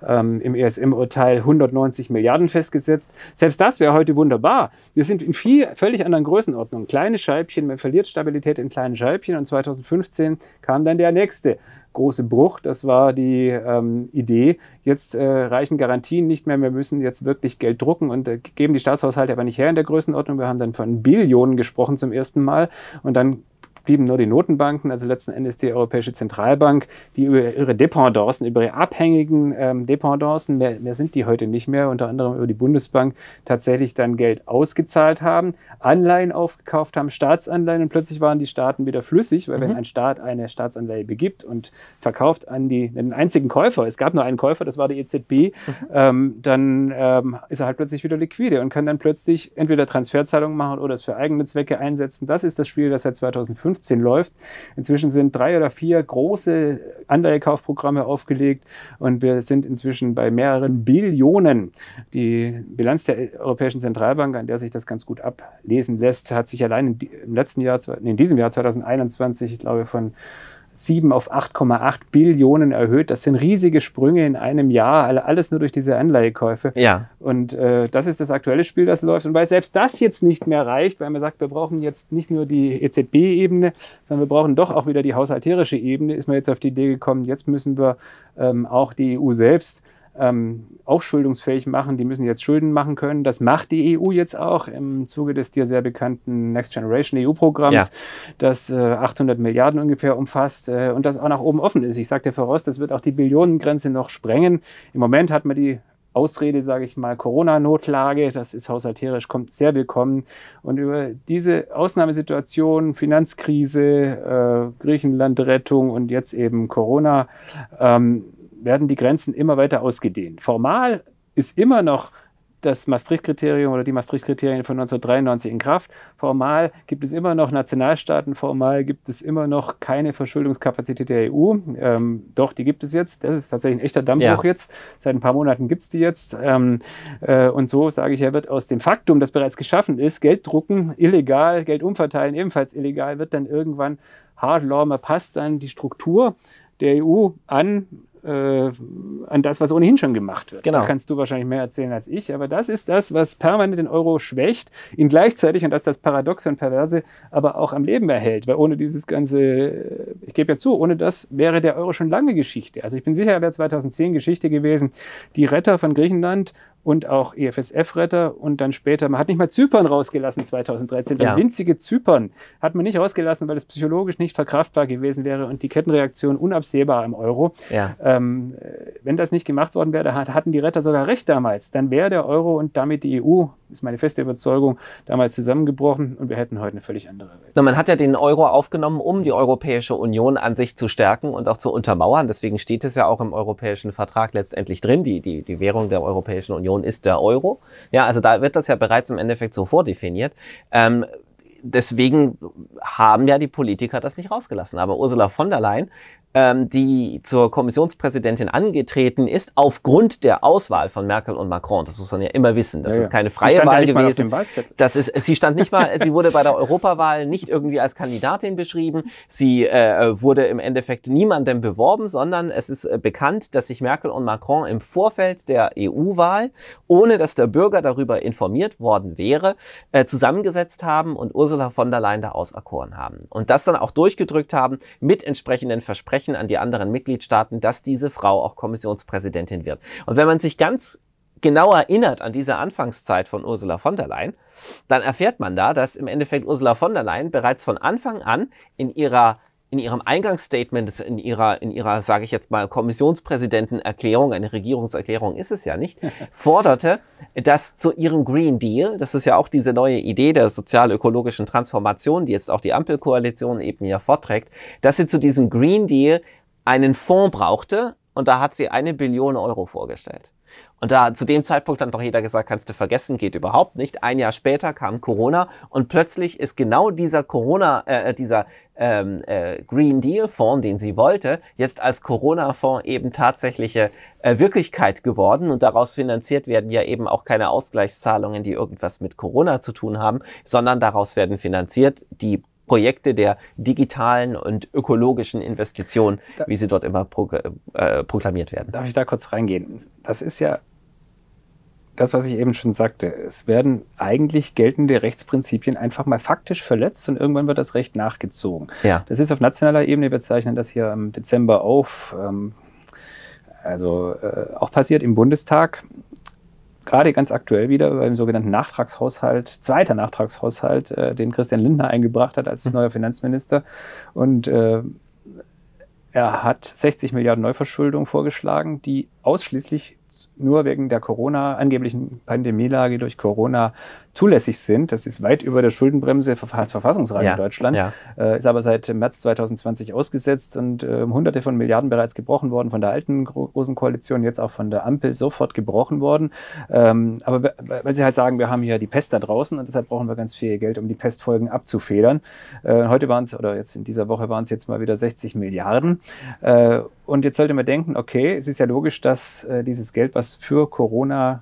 ähm, im ESM-Urteil 190 Milliarden festgesetzt. Selbst das wäre heute wunderbar. Wir sind in viel, völlig anderen Größenordnungen. Kleine Scheibchen Scheibchen, man verliert Stabilität in kleinen Scheibchen und 2015 kam dann der nächste große Bruch. Das war die ähm, Idee, jetzt äh, reichen Garantien nicht mehr, wir müssen jetzt wirklich Geld drucken und äh, geben die Staatshaushalte aber nicht her in der Größenordnung. Wir haben dann von Billionen gesprochen zum ersten Mal und dann blieben nur die Notenbanken, also letzten Endes die Europäische Zentralbank, die über ihre Dependancen, über ihre abhängigen ähm, Dependancen, mehr, mehr sind die heute nicht mehr, unter anderem über die Bundesbank tatsächlich dann Geld ausgezahlt haben, Anleihen aufgekauft haben, Staatsanleihen und plötzlich waren die Staaten wieder flüssig, weil mhm. wenn ein Staat eine Staatsanleihe begibt und verkauft an die, den einzigen Käufer, es gab nur einen Käufer, das war die EZB, mhm. ähm, dann ähm, ist er halt plötzlich wieder liquide und kann dann plötzlich entweder Transferzahlungen machen oder es für eigene Zwecke einsetzen. Das ist das Spiel, das seit 2005 2015 läuft. Inzwischen sind drei oder vier große Anleihekaufprogramme aufgelegt und wir sind inzwischen bei mehreren Billionen. Die Bilanz der Europäischen Zentralbank, an der sich das ganz gut ablesen lässt, hat sich allein im letzten Jahr, in diesem Jahr 2021, ich glaube, von 7 auf 8,8 Billionen erhöht. Das sind riesige Sprünge in einem Jahr, alles nur durch diese Anleihekäufe. Ja. Und äh, das ist das aktuelle Spiel, das läuft. Und weil selbst das jetzt nicht mehr reicht, weil man sagt, wir brauchen jetzt nicht nur die EZB-Ebene, sondern wir brauchen doch auch wieder die haushalterische Ebene, ist man jetzt auf die Idee gekommen, jetzt müssen wir ähm, auch die EU selbst ähm, aufschuldungsfähig machen, die müssen jetzt Schulden machen können. Das macht die EU jetzt auch im Zuge des dir sehr bekannten Next Generation EU-Programms, ja. das äh, 800 Milliarden ungefähr umfasst äh, und das auch nach oben offen ist. Ich sagte voraus, das wird auch die Billionengrenze noch sprengen. Im Moment hat man die Ausrede, sage ich mal, Corona-Notlage, das ist haushalterisch, kommt sehr willkommen. Und über diese Ausnahmesituation, Finanzkrise, äh, Griechenland-Rettung und jetzt eben Corona, ähm, werden die Grenzen immer weiter ausgedehnt. Formal ist immer noch das Maastricht-Kriterium oder die Maastricht-Kriterien von 1993 in Kraft. Formal gibt es immer noch Nationalstaaten, formal gibt es immer noch keine Verschuldungskapazität der EU. Ähm, doch, die gibt es jetzt. Das ist tatsächlich ein echter Dammbruch ja. jetzt. Seit ein paar Monaten gibt es die jetzt. Ähm, äh, und so, sage ich, ja, wird aus dem Faktum, das bereits geschaffen ist, Geld drucken, illegal, Geld umverteilen, ebenfalls illegal, wird dann irgendwann Hard Law, man passt dann die Struktur der EU an äh, an das, was ohnehin schon gemacht wird. Genau. Da kannst du wahrscheinlich mehr erzählen als ich, aber das ist das, was permanent den Euro schwächt, ihn gleichzeitig, und das ist das Paradoxe und Perverse, aber auch am Leben erhält, weil ohne dieses ganze, äh, ich gebe ja zu, ohne das wäre der Euro schon lange Geschichte. Also ich bin sicher, er wäre 2010 Geschichte gewesen. Die Retter von Griechenland und auch EFSF-Retter und dann später, man hat nicht mal Zypern rausgelassen 2013, das ja. winzige Zypern hat man nicht rausgelassen, weil es psychologisch nicht verkraftbar gewesen wäre und die Kettenreaktion unabsehbar im Euro. Ja. Ähm, wenn das nicht gemacht worden wäre, hatten die Retter sogar recht damals, dann wäre der Euro und damit die EU, ist meine feste Überzeugung, damals zusammengebrochen und wir hätten heute eine völlig andere Welt. So, man hat ja den Euro aufgenommen, um die Europäische Union an sich zu stärken und auch zu untermauern. Deswegen steht es ja auch im europäischen Vertrag letztendlich drin, die, die, die Währung der Europäischen Union Währungsunion ist der Euro. Ja, also da wird das ja bereits im Endeffekt so vordefiniert. Ähm, deswegen haben ja die Politiker das nicht rausgelassen. Aber Ursula von der Leyen ähm, die zur Kommissionspräsidentin angetreten ist, aufgrund der Auswahl von Merkel und Macron. Das muss man ja immer wissen. Das ja, ist keine freie Wahl ja gewesen. das ist, sie stand nicht mal, sie wurde bei der Europawahl nicht irgendwie als Kandidatin beschrieben. Sie äh, wurde im Endeffekt niemandem beworben, sondern es ist äh, bekannt, dass sich Merkel und Macron im Vorfeld der EU-Wahl, ohne dass der Bürger darüber informiert worden wäre, äh, zusammengesetzt haben und Ursula von der Leyen da auserkoren haben. Und das dann auch durchgedrückt haben mit entsprechenden Versprechen Versprechen an die anderen Mitgliedstaaten, dass diese Frau auch Kommissionspräsidentin wird. Und wenn man sich ganz genau erinnert an diese Anfangszeit von Ursula von der Leyen, dann erfährt man da, dass im Endeffekt Ursula von der Leyen bereits von Anfang an in ihrer in ihrem Eingangsstatement, in ihrer, in ihrer, sage ich jetzt mal, Kommissionspräsidentenerklärung, eine Regierungserklärung ist es ja nicht, forderte, dass zu ihrem Green Deal, das ist ja auch diese neue Idee der sozial-ökologischen Transformation, die jetzt auch die Ampelkoalition eben hier vorträgt, dass sie zu diesem Green Deal einen Fonds brauchte und da hat sie eine Billion Euro vorgestellt. Und da zu dem Zeitpunkt dann doch jeder gesagt, kannst du vergessen, geht überhaupt nicht. Ein Jahr später kam Corona und plötzlich ist genau dieser Corona, äh, äh dieser ähm, äh, Green Deal Fonds, den sie wollte, jetzt als Corona Fonds eben tatsächliche äh, Wirklichkeit geworden und daraus finanziert werden ja eben auch keine Ausgleichszahlungen, die irgendwas mit Corona zu tun haben, sondern daraus werden finanziert die Projekte der digitalen und ökologischen Investitionen, wie sie dort immer pro, äh, proklamiert werden. Darf ich da kurz reingehen? Das ist ja das, was ich eben schon sagte. Es werden eigentlich geltende Rechtsprinzipien einfach mal faktisch verletzt und irgendwann wird das Recht nachgezogen. Ja. Das ist auf nationaler Ebene, wir zeichnen das hier im Dezember auf. Ähm, also äh, auch passiert im Bundestag gerade ganz aktuell wieder beim sogenannten Nachtragshaushalt, zweiter Nachtragshaushalt, äh, den Christian Lindner eingebracht hat als hm. neuer Finanzminister. Und äh, er hat 60 Milliarden Neuverschuldung vorgeschlagen, die ausschließlich nur wegen der Corona, angeblichen Pandemielage durch Corona zulässig sind. Das ist weit über der Schuldenbremse hat Verfassungsrat ja, in Deutschland. Ja. Äh, ist aber seit März 2020 ausgesetzt und äh, hunderte von Milliarden bereits gebrochen worden von der alten großen Koalition, jetzt auch von der Ampel sofort gebrochen worden. Ähm, aber weil sie halt sagen, wir haben hier die Pest da draußen und deshalb brauchen wir ganz viel Geld, um die Pestfolgen abzufedern. Äh, heute waren es, oder jetzt in dieser Woche waren es jetzt mal wieder 60 Milliarden. Äh, und jetzt sollte man denken, okay, es ist ja logisch, dass äh, dieses Geld, was für Corona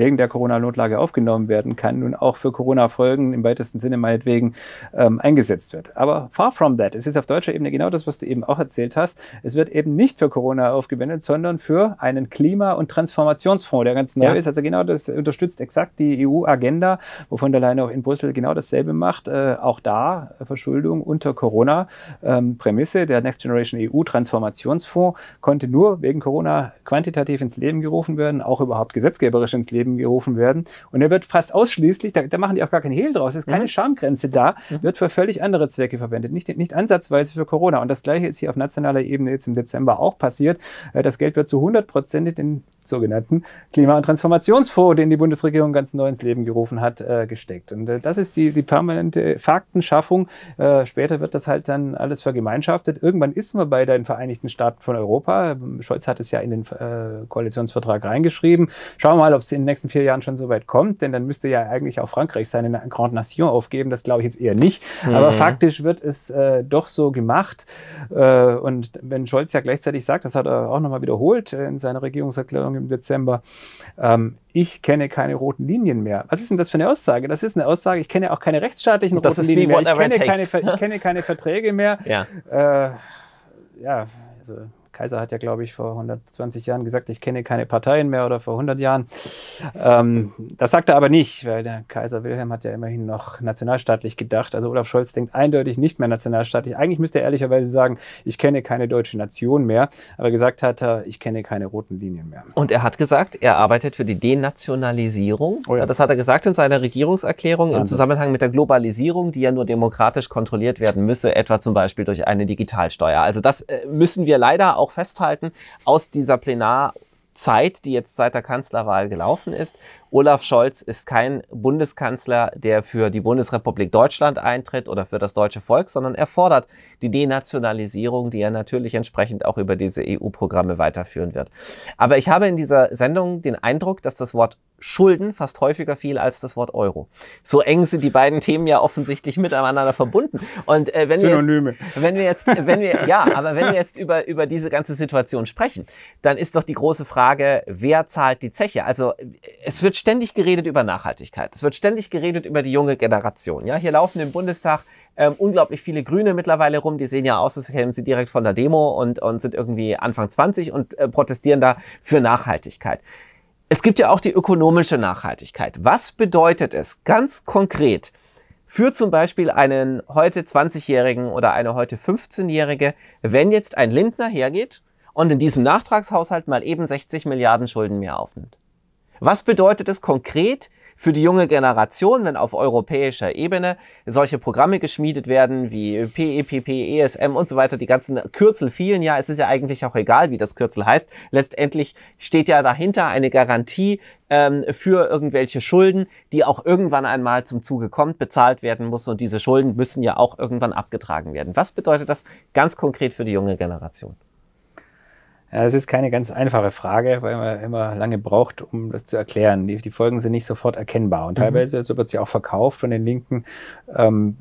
wegen der Corona-Notlage aufgenommen werden kann, nun auch für Corona-Folgen im weitesten Sinne meinetwegen ähm, eingesetzt wird. Aber far from that. Es ist auf deutscher Ebene genau das, was du eben auch erzählt hast. Es wird eben nicht für Corona aufgewendet, sondern für einen Klima- und Transformationsfonds, der ganz neu ja. ist. Also genau das unterstützt exakt die EU-Agenda, wovon der Leyen auch in Brüssel genau dasselbe macht. Äh, auch da äh, Verschuldung unter Corona-Prämisse. Ähm, der Next Generation EU-Transformationsfonds konnte nur wegen Corona quantitativ ins Leben gerufen werden, auch überhaupt gesetzgeberisch ins Leben Leben gerufen werden. Und er wird fast ausschließlich, da, da machen die auch gar keinen Hehl draus, ist keine mhm. Schamgrenze da, wird für völlig andere Zwecke verwendet, nicht, nicht ansatzweise für Corona. Und das Gleiche ist hier auf nationaler Ebene jetzt im Dezember auch passiert. Äh, das Geld wird zu 100 Prozent in den sogenannten Klima- und Transformationsfonds, den die Bundesregierung ganz neu ins Leben gerufen hat, äh, gesteckt. Und äh, das ist die, die permanente Faktenschaffung. Später wird das halt dann alles vergemeinschaftet. Irgendwann ist man bei den Vereinigten Staaten von Europa. Scholz hat es ja in den Koalitionsvertrag reingeschrieben. Schauen wir mal, ob es in nächsten vier Jahren schon so weit kommt, denn dann müsste ja eigentlich auch Frankreich seine Grande Nation aufgeben. Das glaube ich jetzt eher nicht. Mhm. Aber faktisch wird es äh, doch so gemacht. Äh, und wenn Scholz ja gleichzeitig sagt, das hat er auch nochmal wiederholt in seiner Regierungserklärung im Dezember, ähm, ich kenne keine roten Linien mehr. Was ist denn das für eine Aussage? Das ist eine Aussage, ich kenne auch keine rechtsstaatlichen das roten Linien mehr. Ich kenne, keine, ich kenne, keine, Verträge mehr. Ja. Äh, ja, also Kaiser hat ja, glaube ich, vor 120 Jahren gesagt, ich kenne keine Parteien mehr oder vor 100 Jahren. Ähm, das sagt er aber nicht, weil der Kaiser Wilhelm hat ja immerhin noch nationalstaatlich gedacht. Also Olaf Scholz denkt eindeutig nicht mehr nationalstaatlich. Eigentlich müsste er ehrlicherweise sagen, ich kenne keine deutsche Nation mehr. Aber gesagt hat er, ich kenne keine roten Linien mehr. Und er hat gesagt, er arbeitet für die Denationalisierung. Oh ja. Das hat er gesagt in seiner Regierungserklärung im Zusammenhang mit der Globalisierung, die ja nur demokratisch kontrolliert werden müsse, etwa zum Beispiel durch eine Digitalsteuer. Also das äh, müssen wir leider auch auch festhalten, aus dieser Plenarzeit, die jetzt seit der Kanzlerwahl gelaufen ist, Olaf Scholz ist kein Bundeskanzler, der für die Bundesrepublik Deutschland eintritt oder für das deutsche Volk, sondern er fordert die Denationalisierung, die er natürlich entsprechend auch über diese EU-Programme weiterführen wird. Aber ich habe in dieser Sendung den Eindruck, dass das Wort Schulden fast häufiger fiel als das Wort Euro. So eng sind die beiden Themen ja offensichtlich miteinander verbunden. Und äh, wenn, Wir jetzt, wenn wir jetzt, wenn wir, ja, aber wenn wir jetzt über, über diese ganze Situation sprechen, dann ist doch die große Frage, wer zahlt die Zeche? Also es wird ständig geredet über Nachhaltigkeit. Es wird ständig geredet über die junge Generation. Ja, hier laufen im Bundestag ähm, unglaublich viele Grüne mittlerweile rum. Die sehen ja aus, als kämen sie direkt von der Demo und, und sind irgendwie Anfang 20 und äh, protestieren da für Nachhaltigkeit. Es gibt ja auch die ökonomische Nachhaltigkeit. Was bedeutet es ganz konkret für zum Beispiel einen heute 20-Jährigen oder eine heute 15-Jährige, wenn jetzt ein Lindner hergeht und in diesem Nachtragshaushalt mal eben 60 Milliarden Schulden mehr aufnimmt? Was bedeutet es konkret für die junge Generation, wenn auf europäischer Ebene solche Programme geschmiedet werden wie PEPP, ESM e und so weiter, die ganzen Kürzel fielen ja, es ist ja eigentlich auch egal, wie das Kürzel heißt. Letztendlich steht ja dahinter eine Garantie ähm, für irgendwelche Schulden, die auch irgendwann einmal zum Zuge kommt, bezahlt werden muss und diese Schulden müssen ja auch irgendwann abgetragen werden. Was bedeutet das ganz konkret für die junge Generation? Ja, es ist keine ganz einfache Frage, weil man immer lange braucht, um das zu erklären. Die, die Folgen sind nicht sofort erkennbar und mhm. teilweise, so wird sie auch verkauft von den Linken, ähm,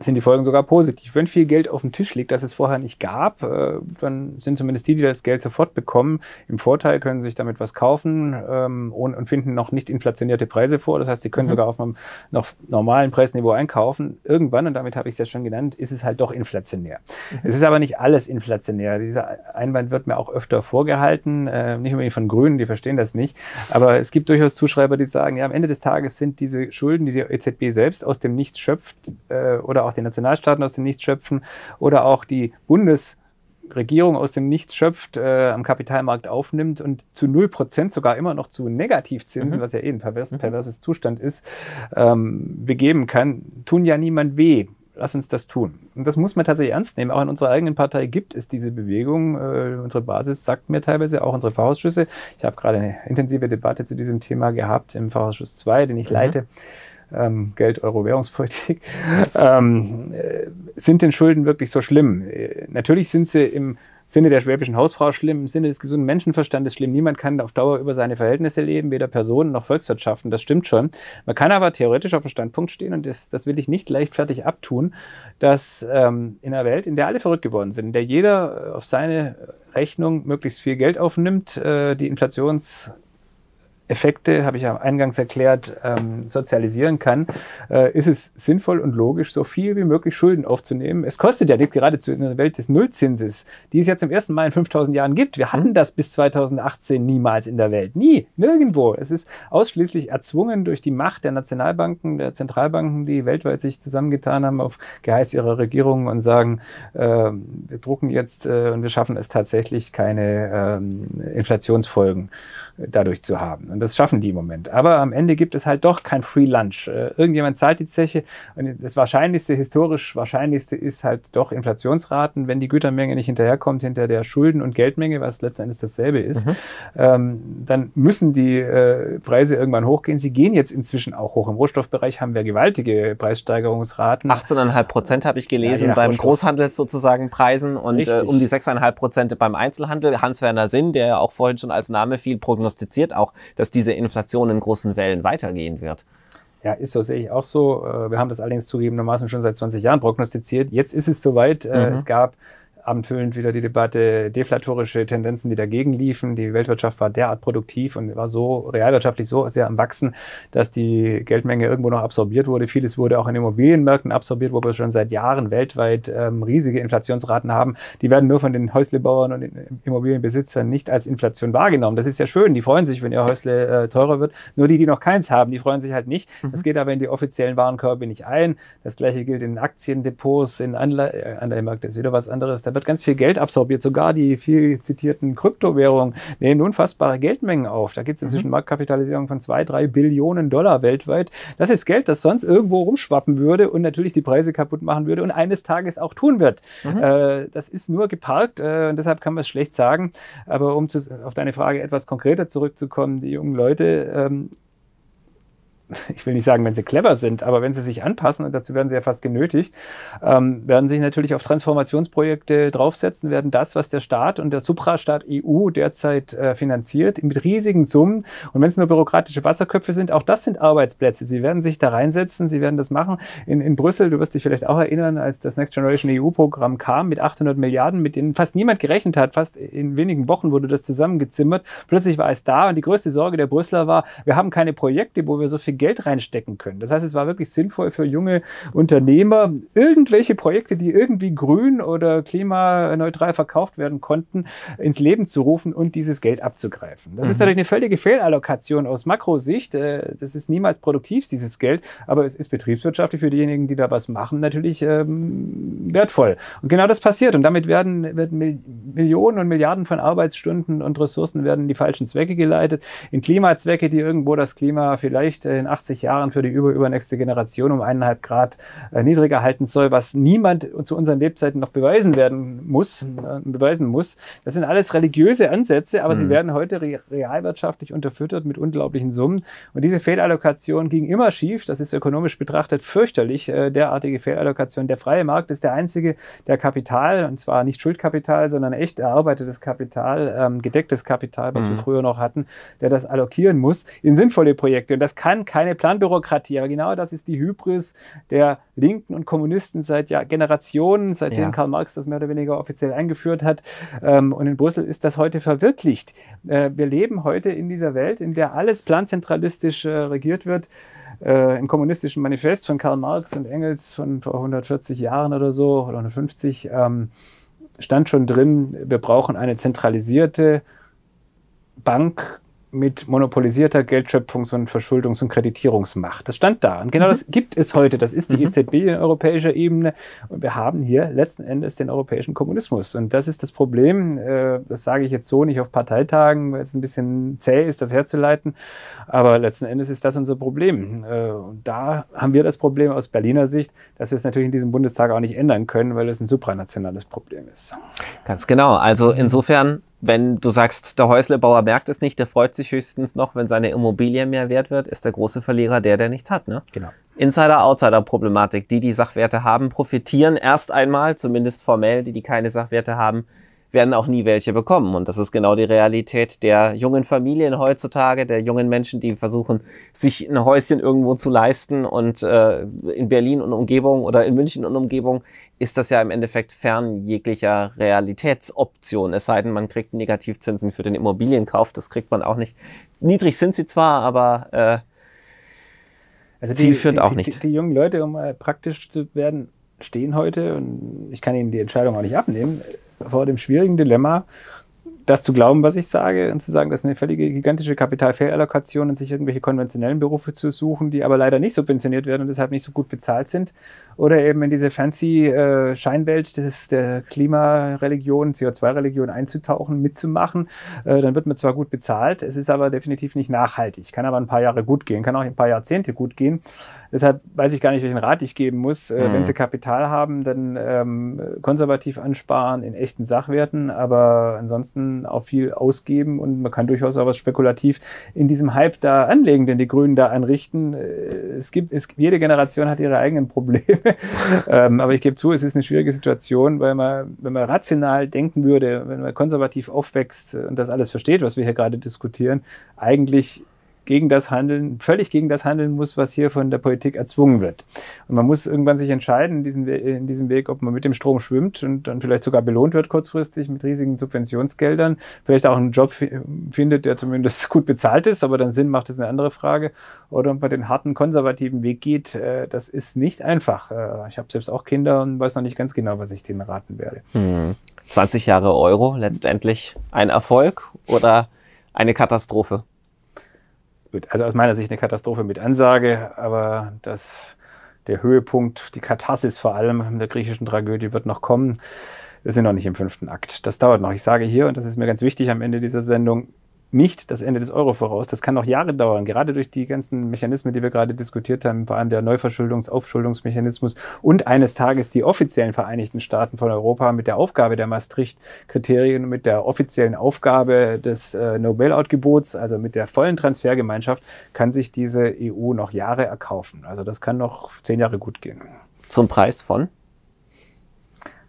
sind die Folgen sogar positiv. Wenn viel Geld auf dem Tisch liegt, das es vorher nicht gab, äh, dann sind zumindest die, die das Geld sofort bekommen, im Vorteil, können sich damit was kaufen ähm, und, finden noch nicht inflationierte Preise vor. Das heißt, sie können mhm. sogar auf einem noch normalen Preisniveau einkaufen. Irgendwann, und damit habe ich es ja schon genannt, ist es halt doch inflationär. Mhm. Es ist aber nicht alles inflationär. Dieser Einwand wird mir auch öfter vorgehalten, äh, nicht unbedingt von Grünen, die verstehen das nicht. Aber es gibt durchaus Zuschreiber, die sagen, ja, am Ende des Tages sind diese Schulden, die die EZB selbst aus dem Nichts schöpft äh, oder auch die Nationalstaaten aus dem Nichts schöpfen oder auch die Bundes- Regierung aus dem Nichts schöpft, äh, am Kapitalmarkt aufnimmt und zu 0% sogar immer noch zu Negativzinsen, mhm. was ja eh ein pervers, mhm. perverses Zustand ist, ähm, begeben kann, tun ja niemand weh. Lass uns das tun. Und das muss man tatsächlich ernst nehmen. Auch in unserer eigenen Partei gibt es diese Bewegung. Äh, unsere Basis sagt mir teilweise auch unsere Fachausschüsse. Ich habe gerade eine intensive Debatte zu diesem Thema gehabt im Fachausschuss 2, den ich mhm. leite ähm, Geld, Euro, Währungspolitik. Ähm, äh, sind denn Schulden wirklich so schlimm? Äh, natürlich sind sie im Sinne der schwäbischen Hausfrau schlimm, im Sinne des gesunden Menschenverstandes schlimm. Niemand kann auf Dauer über seine Verhältnisse leben, weder Personen noch Volkswirtschaften. Das stimmt schon. Man kann aber theoretisch auf dem Standpunkt stehen, und das, das will ich nicht leichtfertig abtun, dass ähm, in einer Welt, in der alle verrückt geworden sind, in der jeder äh, auf seine Rechnung möglichst viel Geld aufnimmt, äh, die Inflations- Effekte, habe ich ja eingangs erklärt, ähm, sozialisieren kann, äh, ist es sinnvoll und logisch, so viel wie möglich Schulden aufzunehmen. Es kostet ja liegt geradezu in der Welt des Nullzinses, die es ja zum ersten Mal in 5000 Jahren gibt. Wir hatten hm? das bis 2018 niemals in der Welt. Nie, nirgendwo. Es ist ausschließlich erzwungen durch die Macht der Nationalbanken, der Zentralbanken, die weltweit sich zusammengetan haben auf Geheiß ihrer Regierungen und sagen, äh, wir drucken jetzt äh, und wir schaffen es tatsächlich, keine ähm, Inflationsfolgen äh, dadurch zu haben. Und das schaffen die im Moment. Aber am Ende gibt es halt doch kein Free Lunch. Äh, irgendjemand zahlt die Zeche. Und das Wahrscheinlichste, historisch Wahrscheinlichste ist halt doch Inflationsraten, wenn die Gütermenge nicht hinterherkommt hinter der Schulden- und Geldmenge, was letzten Endes dasselbe ist. Mhm. Ähm, dann müssen die äh, Preise irgendwann hochgehen. Sie gehen jetzt inzwischen auch hoch. Im Rohstoffbereich haben wir gewaltige Preissteigerungsraten. 18,5 Prozent habe ich gelesen ja, beim Rohstoff. Großhandels sozusagen Preisen und äh, um die 6,5 Prozent beim Einzelhandel. Hans-Werner Sinn, der ja auch vorhin schon als Name viel prognostiziert auch, dass dass diese Inflation in großen Wellen weitergehen wird. Ja, ist so, sehe ich auch so. Äh, wir haben das allerdings zugegebenermaßen schon seit 20 Jahren prognostiziert. Jetzt ist es soweit. Äh, mhm. Es gab abendfüllend wieder die Debatte, deflatorische Tendenzen, die dagegen liefen. Die Weltwirtschaft war derart produktiv und war so realwirtschaftlich so sehr am Wachsen, dass die Geldmenge irgendwo noch absorbiert wurde. Vieles wurde auch in Immobilienmärkten absorbiert, wo wir schon seit Jahren weltweit ähm, riesige Inflationsraten haben. Die werden nur von den Häuslebauern und den Immobilienbesitzern nicht als Inflation wahrgenommen. Das ist ja schön. Die freuen sich, wenn ihr Häusle äh, teurer wird. Nur die, die noch keins haben, die freuen sich halt nicht. Mhm. Das geht aber in die offiziellen Warenkörbe nicht ein. Das gleiche gilt in Aktiendepots, in äh, Anleihen. das ist wieder was anderes. Da wird ganz viel Geld absorbiert, sogar die viel zitierten Kryptowährungen nehmen unfassbare Geldmengen auf. Da gibt es inzwischen mhm. Marktkapitalisierung von zwei, drei Billionen Dollar weltweit. Das ist Geld, das sonst irgendwo rumschwappen würde und natürlich die Preise kaputt machen würde und eines Tages auch tun wird. Mhm. Äh, das ist nur geparkt äh, und deshalb kann man es schlecht sagen. Aber um zu, auf deine Frage etwas konkreter zurückzukommen, die jungen Leute, ähm, ich will nicht sagen, wenn sie clever sind, aber wenn sie sich anpassen, und dazu werden sie ja fast genötigt, ähm, werden sich natürlich auf Transformationsprojekte draufsetzen, werden das, was der Staat und der Suprastaat EU derzeit äh, finanziert, mit riesigen Summen. Und wenn es nur bürokratische Wasserköpfe sind, auch das sind Arbeitsplätze. Sie werden sich da reinsetzen, sie werden das machen. In, in Brüssel, du wirst dich vielleicht auch erinnern, als das Next Generation EU-Programm kam mit 800 Milliarden, mit denen fast niemand gerechnet hat, fast in wenigen Wochen wurde das zusammengezimmert. Plötzlich war es da und die größte Sorge der Brüsseler war, wir haben keine Projekte, wo wir so viel Geld Geld reinstecken können. Das heißt, es war wirklich sinnvoll für junge Unternehmer, irgendwelche Projekte, die irgendwie grün oder klimaneutral verkauft werden konnten, ins Leben zu rufen und dieses Geld abzugreifen. Das mhm. ist natürlich eine völlige Fehlallokation aus Makrosicht. Äh, das ist niemals produktiv, dieses Geld, aber es ist betriebswirtschaftlich für diejenigen, die da was machen, natürlich ähm, wertvoll. Und genau das passiert. Und damit werden, werden Millionen und Milliarden von Arbeitsstunden und Ressourcen werden in die falschen Zwecke geleitet, in Klimazwecke, die irgendwo das Klima vielleicht äh, den 80 Jahren für die über übernächste Generation um eineinhalb Grad äh, niedriger halten soll, was niemand zu unseren Lebzeiten noch beweisen werden muss, äh, beweisen muss. Das sind alles religiöse Ansätze, aber mhm. sie werden heute re realwirtschaftlich unterfüttert mit unglaublichen Summen. Und diese Fehlallokation ging immer schief. Das ist ökonomisch betrachtet fürchterlich, äh, derartige Fehlallokation. Der freie Markt ist der einzige, der Kapital, und zwar nicht Schuldkapital, sondern echt erarbeitetes Kapital, ähm, gedecktes Kapital, was mhm. wir früher noch hatten, der das allokieren muss in sinnvolle Projekte. Und das kann keine Planbürokratie. Aber genau das ist die Hybris der Linken und Kommunisten seit ja, Generationen, seitdem ja. Karl Marx das mehr oder weniger offiziell eingeführt hat. Ähm, und in Brüssel ist das heute verwirklicht. Äh, wir leben heute in dieser Welt, in der alles planzentralistisch äh, regiert wird. Äh, im kommunistischen Manifest von Karl Marx und Engels von vor 140 Jahren oder so, oder 150, ähm, stand schon drin, wir brauchen eine zentralisierte Bank, mit monopolisierter Geldschöpfungs- und Verschuldungs- und Kreditierungsmacht. Das stand da. Und genau mhm. das gibt es heute. Das ist die mhm. EZB in europäischer Ebene. Und wir haben hier letzten Endes den europäischen Kommunismus. Und das ist das Problem. Äh, das sage ich jetzt so nicht auf Parteitagen, weil es ein bisschen zäh ist, das herzuleiten. Aber letzten Endes ist das unser Problem. Äh, und da haben wir das Problem aus Berliner Sicht, dass wir es natürlich in diesem Bundestag auch nicht ändern können, weil es ein supranationales Problem ist. Ganz genau. Also insofern wenn du sagst, der Häuslebauer merkt es nicht, der freut sich höchstens noch, wenn seine Immobilie mehr wert wird, ist der große Verlierer der, der nichts hat. Ne? Genau. Insider-Outsider-Problematik. Die, die Sachwerte haben, profitieren erst einmal, zumindest formell. Die, die keine Sachwerte haben, werden auch nie welche bekommen. Und das ist genau die Realität der jungen Familien heutzutage, der jungen Menschen, die versuchen, sich ein Häuschen irgendwo zu leisten und äh, in Berlin und Umgebung oder in München und Umgebung ist das ja im Endeffekt fern jeglicher Realitätsoption. Es sei denn, man kriegt Negativzinsen für den Immobilienkauf. Das kriegt man auch nicht. Niedrig sind sie zwar, aber äh, also zielführend auch nicht. Die, die, die, jungen Leute, um mal äh, praktisch zu werden, stehen heute, und ich kann ihnen die Entscheidung auch nicht abnehmen, vor dem schwierigen Dilemma, das zu glauben, was ich sage, und zu sagen, das ist eine völlige gigantische Kapitalfehlallokation und sich irgendwelche konventionellen Berufe zu suchen, die aber leider nicht subventioniert werden und deshalb nicht so gut bezahlt sind. Oder eben in diese fancy äh, Scheinwelt des, der Klimareligion, CO2-Religion einzutauchen, mitzumachen. Äh, dann wird man zwar gut bezahlt, es ist aber definitiv nicht nachhaltig, kann aber ein paar Jahre gut gehen, kann auch ein paar Jahrzehnte gut gehen. Deshalb weiß ich gar nicht, welchen Rat ich geben muss. Äh, mhm. Wenn Sie Kapital haben, dann ähm, konservativ ansparen in echten Sachwerten, aber ansonsten auch viel ausgeben und man kann durchaus auch was spekulativ in diesem Hype da anlegen, den die Grünen da anrichten. Äh, es gibt, es, jede Generation hat ihre eigenen Probleme. ähm, aber ich gebe zu, es ist eine schwierige Situation, weil man, wenn man rational denken würde, wenn man konservativ aufwächst und das alles versteht, was wir hier gerade diskutieren, eigentlich gegen das Handeln, völlig gegen das handeln muss, was hier von der Politik erzwungen wird. Und man muss irgendwann sich entscheiden in diesem, in diesem Weg, ob man mit dem Strom schwimmt und dann vielleicht sogar belohnt wird kurzfristig mit riesigen Subventionsgeldern, vielleicht auch einen Job findet, der zumindest gut bezahlt ist, aber dann Sinn macht, ist eine andere Frage. Oder ob man den harten konservativen Weg geht, äh, das ist nicht einfach. Äh, ich habe selbst auch Kinder und weiß noch nicht ganz genau, was ich denen raten werde. Hm. 20 Jahre Euro letztendlich ein Erfolg oder eine Katastrophe? Gut, also aus meiner Sicht eine Katastrophe mit Ansage, aber das, der Höhepunkt, die Katharsis vor allem der griechischen Tragödie wird noch kommen. Wir sind noch nicht im fünften Akt. Das dauert noch. Ich sage hier, und das ist mir ganz wichtig am Ende dieser Sendung, nicht das Ende des Euro voraus. Das kann noch Jahre dauern, gerade durch die ganzen Mechanismen, die wir gerade diskutiert haben, vor allem der Neuverschuldungs-, Aufschuldungsmechanismus und eines Tages die offiziellen Vereinigten Staaten von Europa mit der Aufgabe der Maastricht-Kriterien, mit der offiziellen Aufgabe des äh, No-Bailout-Gebots, also mit der vollen Transfergemeinschaft, kann sich diese EU noch Jahre erkaufen. Also das kann noch zehn Jahre gut gehen. Zum Preis von?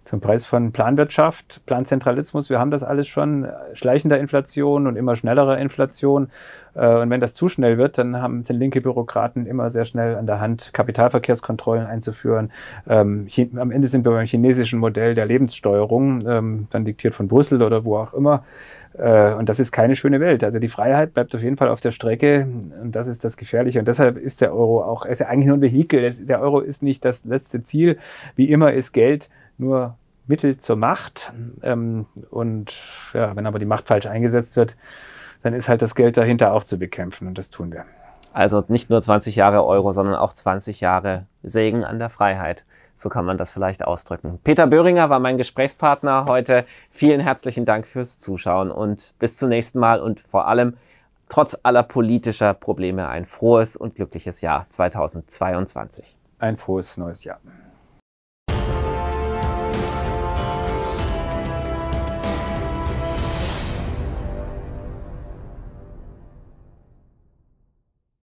zum Preis von Planwirtschaft, Planzentralismus. Wir haben das alles schon, schleichender Inflation und immer schnellerer Inflation. Äh, und wenn das zu schnell wird, dann haben sind linke Bürokraten immer sehr schnell an der Hand, Kapitalverkehrskontrollen einzuführen. Ähm, am Ende sind wir beim chinesischen Modell der Lebenssteuerung, ähm, dann diktiert von Brüssel oder wo auch immer. Äh, und das ist keine schöne Welt. Also die Freiheit bleibt auf jeden Fall auf der Strecke und das ist das Gefährliche. Und deshalb ist der Euro auch, ist ja eigentlich nur ein Vehikel. Der Euro ist nicht das letzte Ziel. Wie immer ist Geld nur Mittel zur Macht. Ähm, und ja, wenn aber die Macht falsch eingesetzt wird, dann ist halt das Geld dahinter auch zu bekämpfen und das tun wir. Also nicht nur 20 Jahre Euro, sondern auch 20 Jahre Segen an der Freiheit. So kann man das vielleicht ausdrücken. Peter Böhringer war mein Gesprächspartner heute. Vielen herzlichen Dank fürs Zuschauen und bis zum nächsten Mal und vor allem trotz aller politischer Probleme ein frohes und glückliches Jahr 2022. Ein frohes neues Jahr.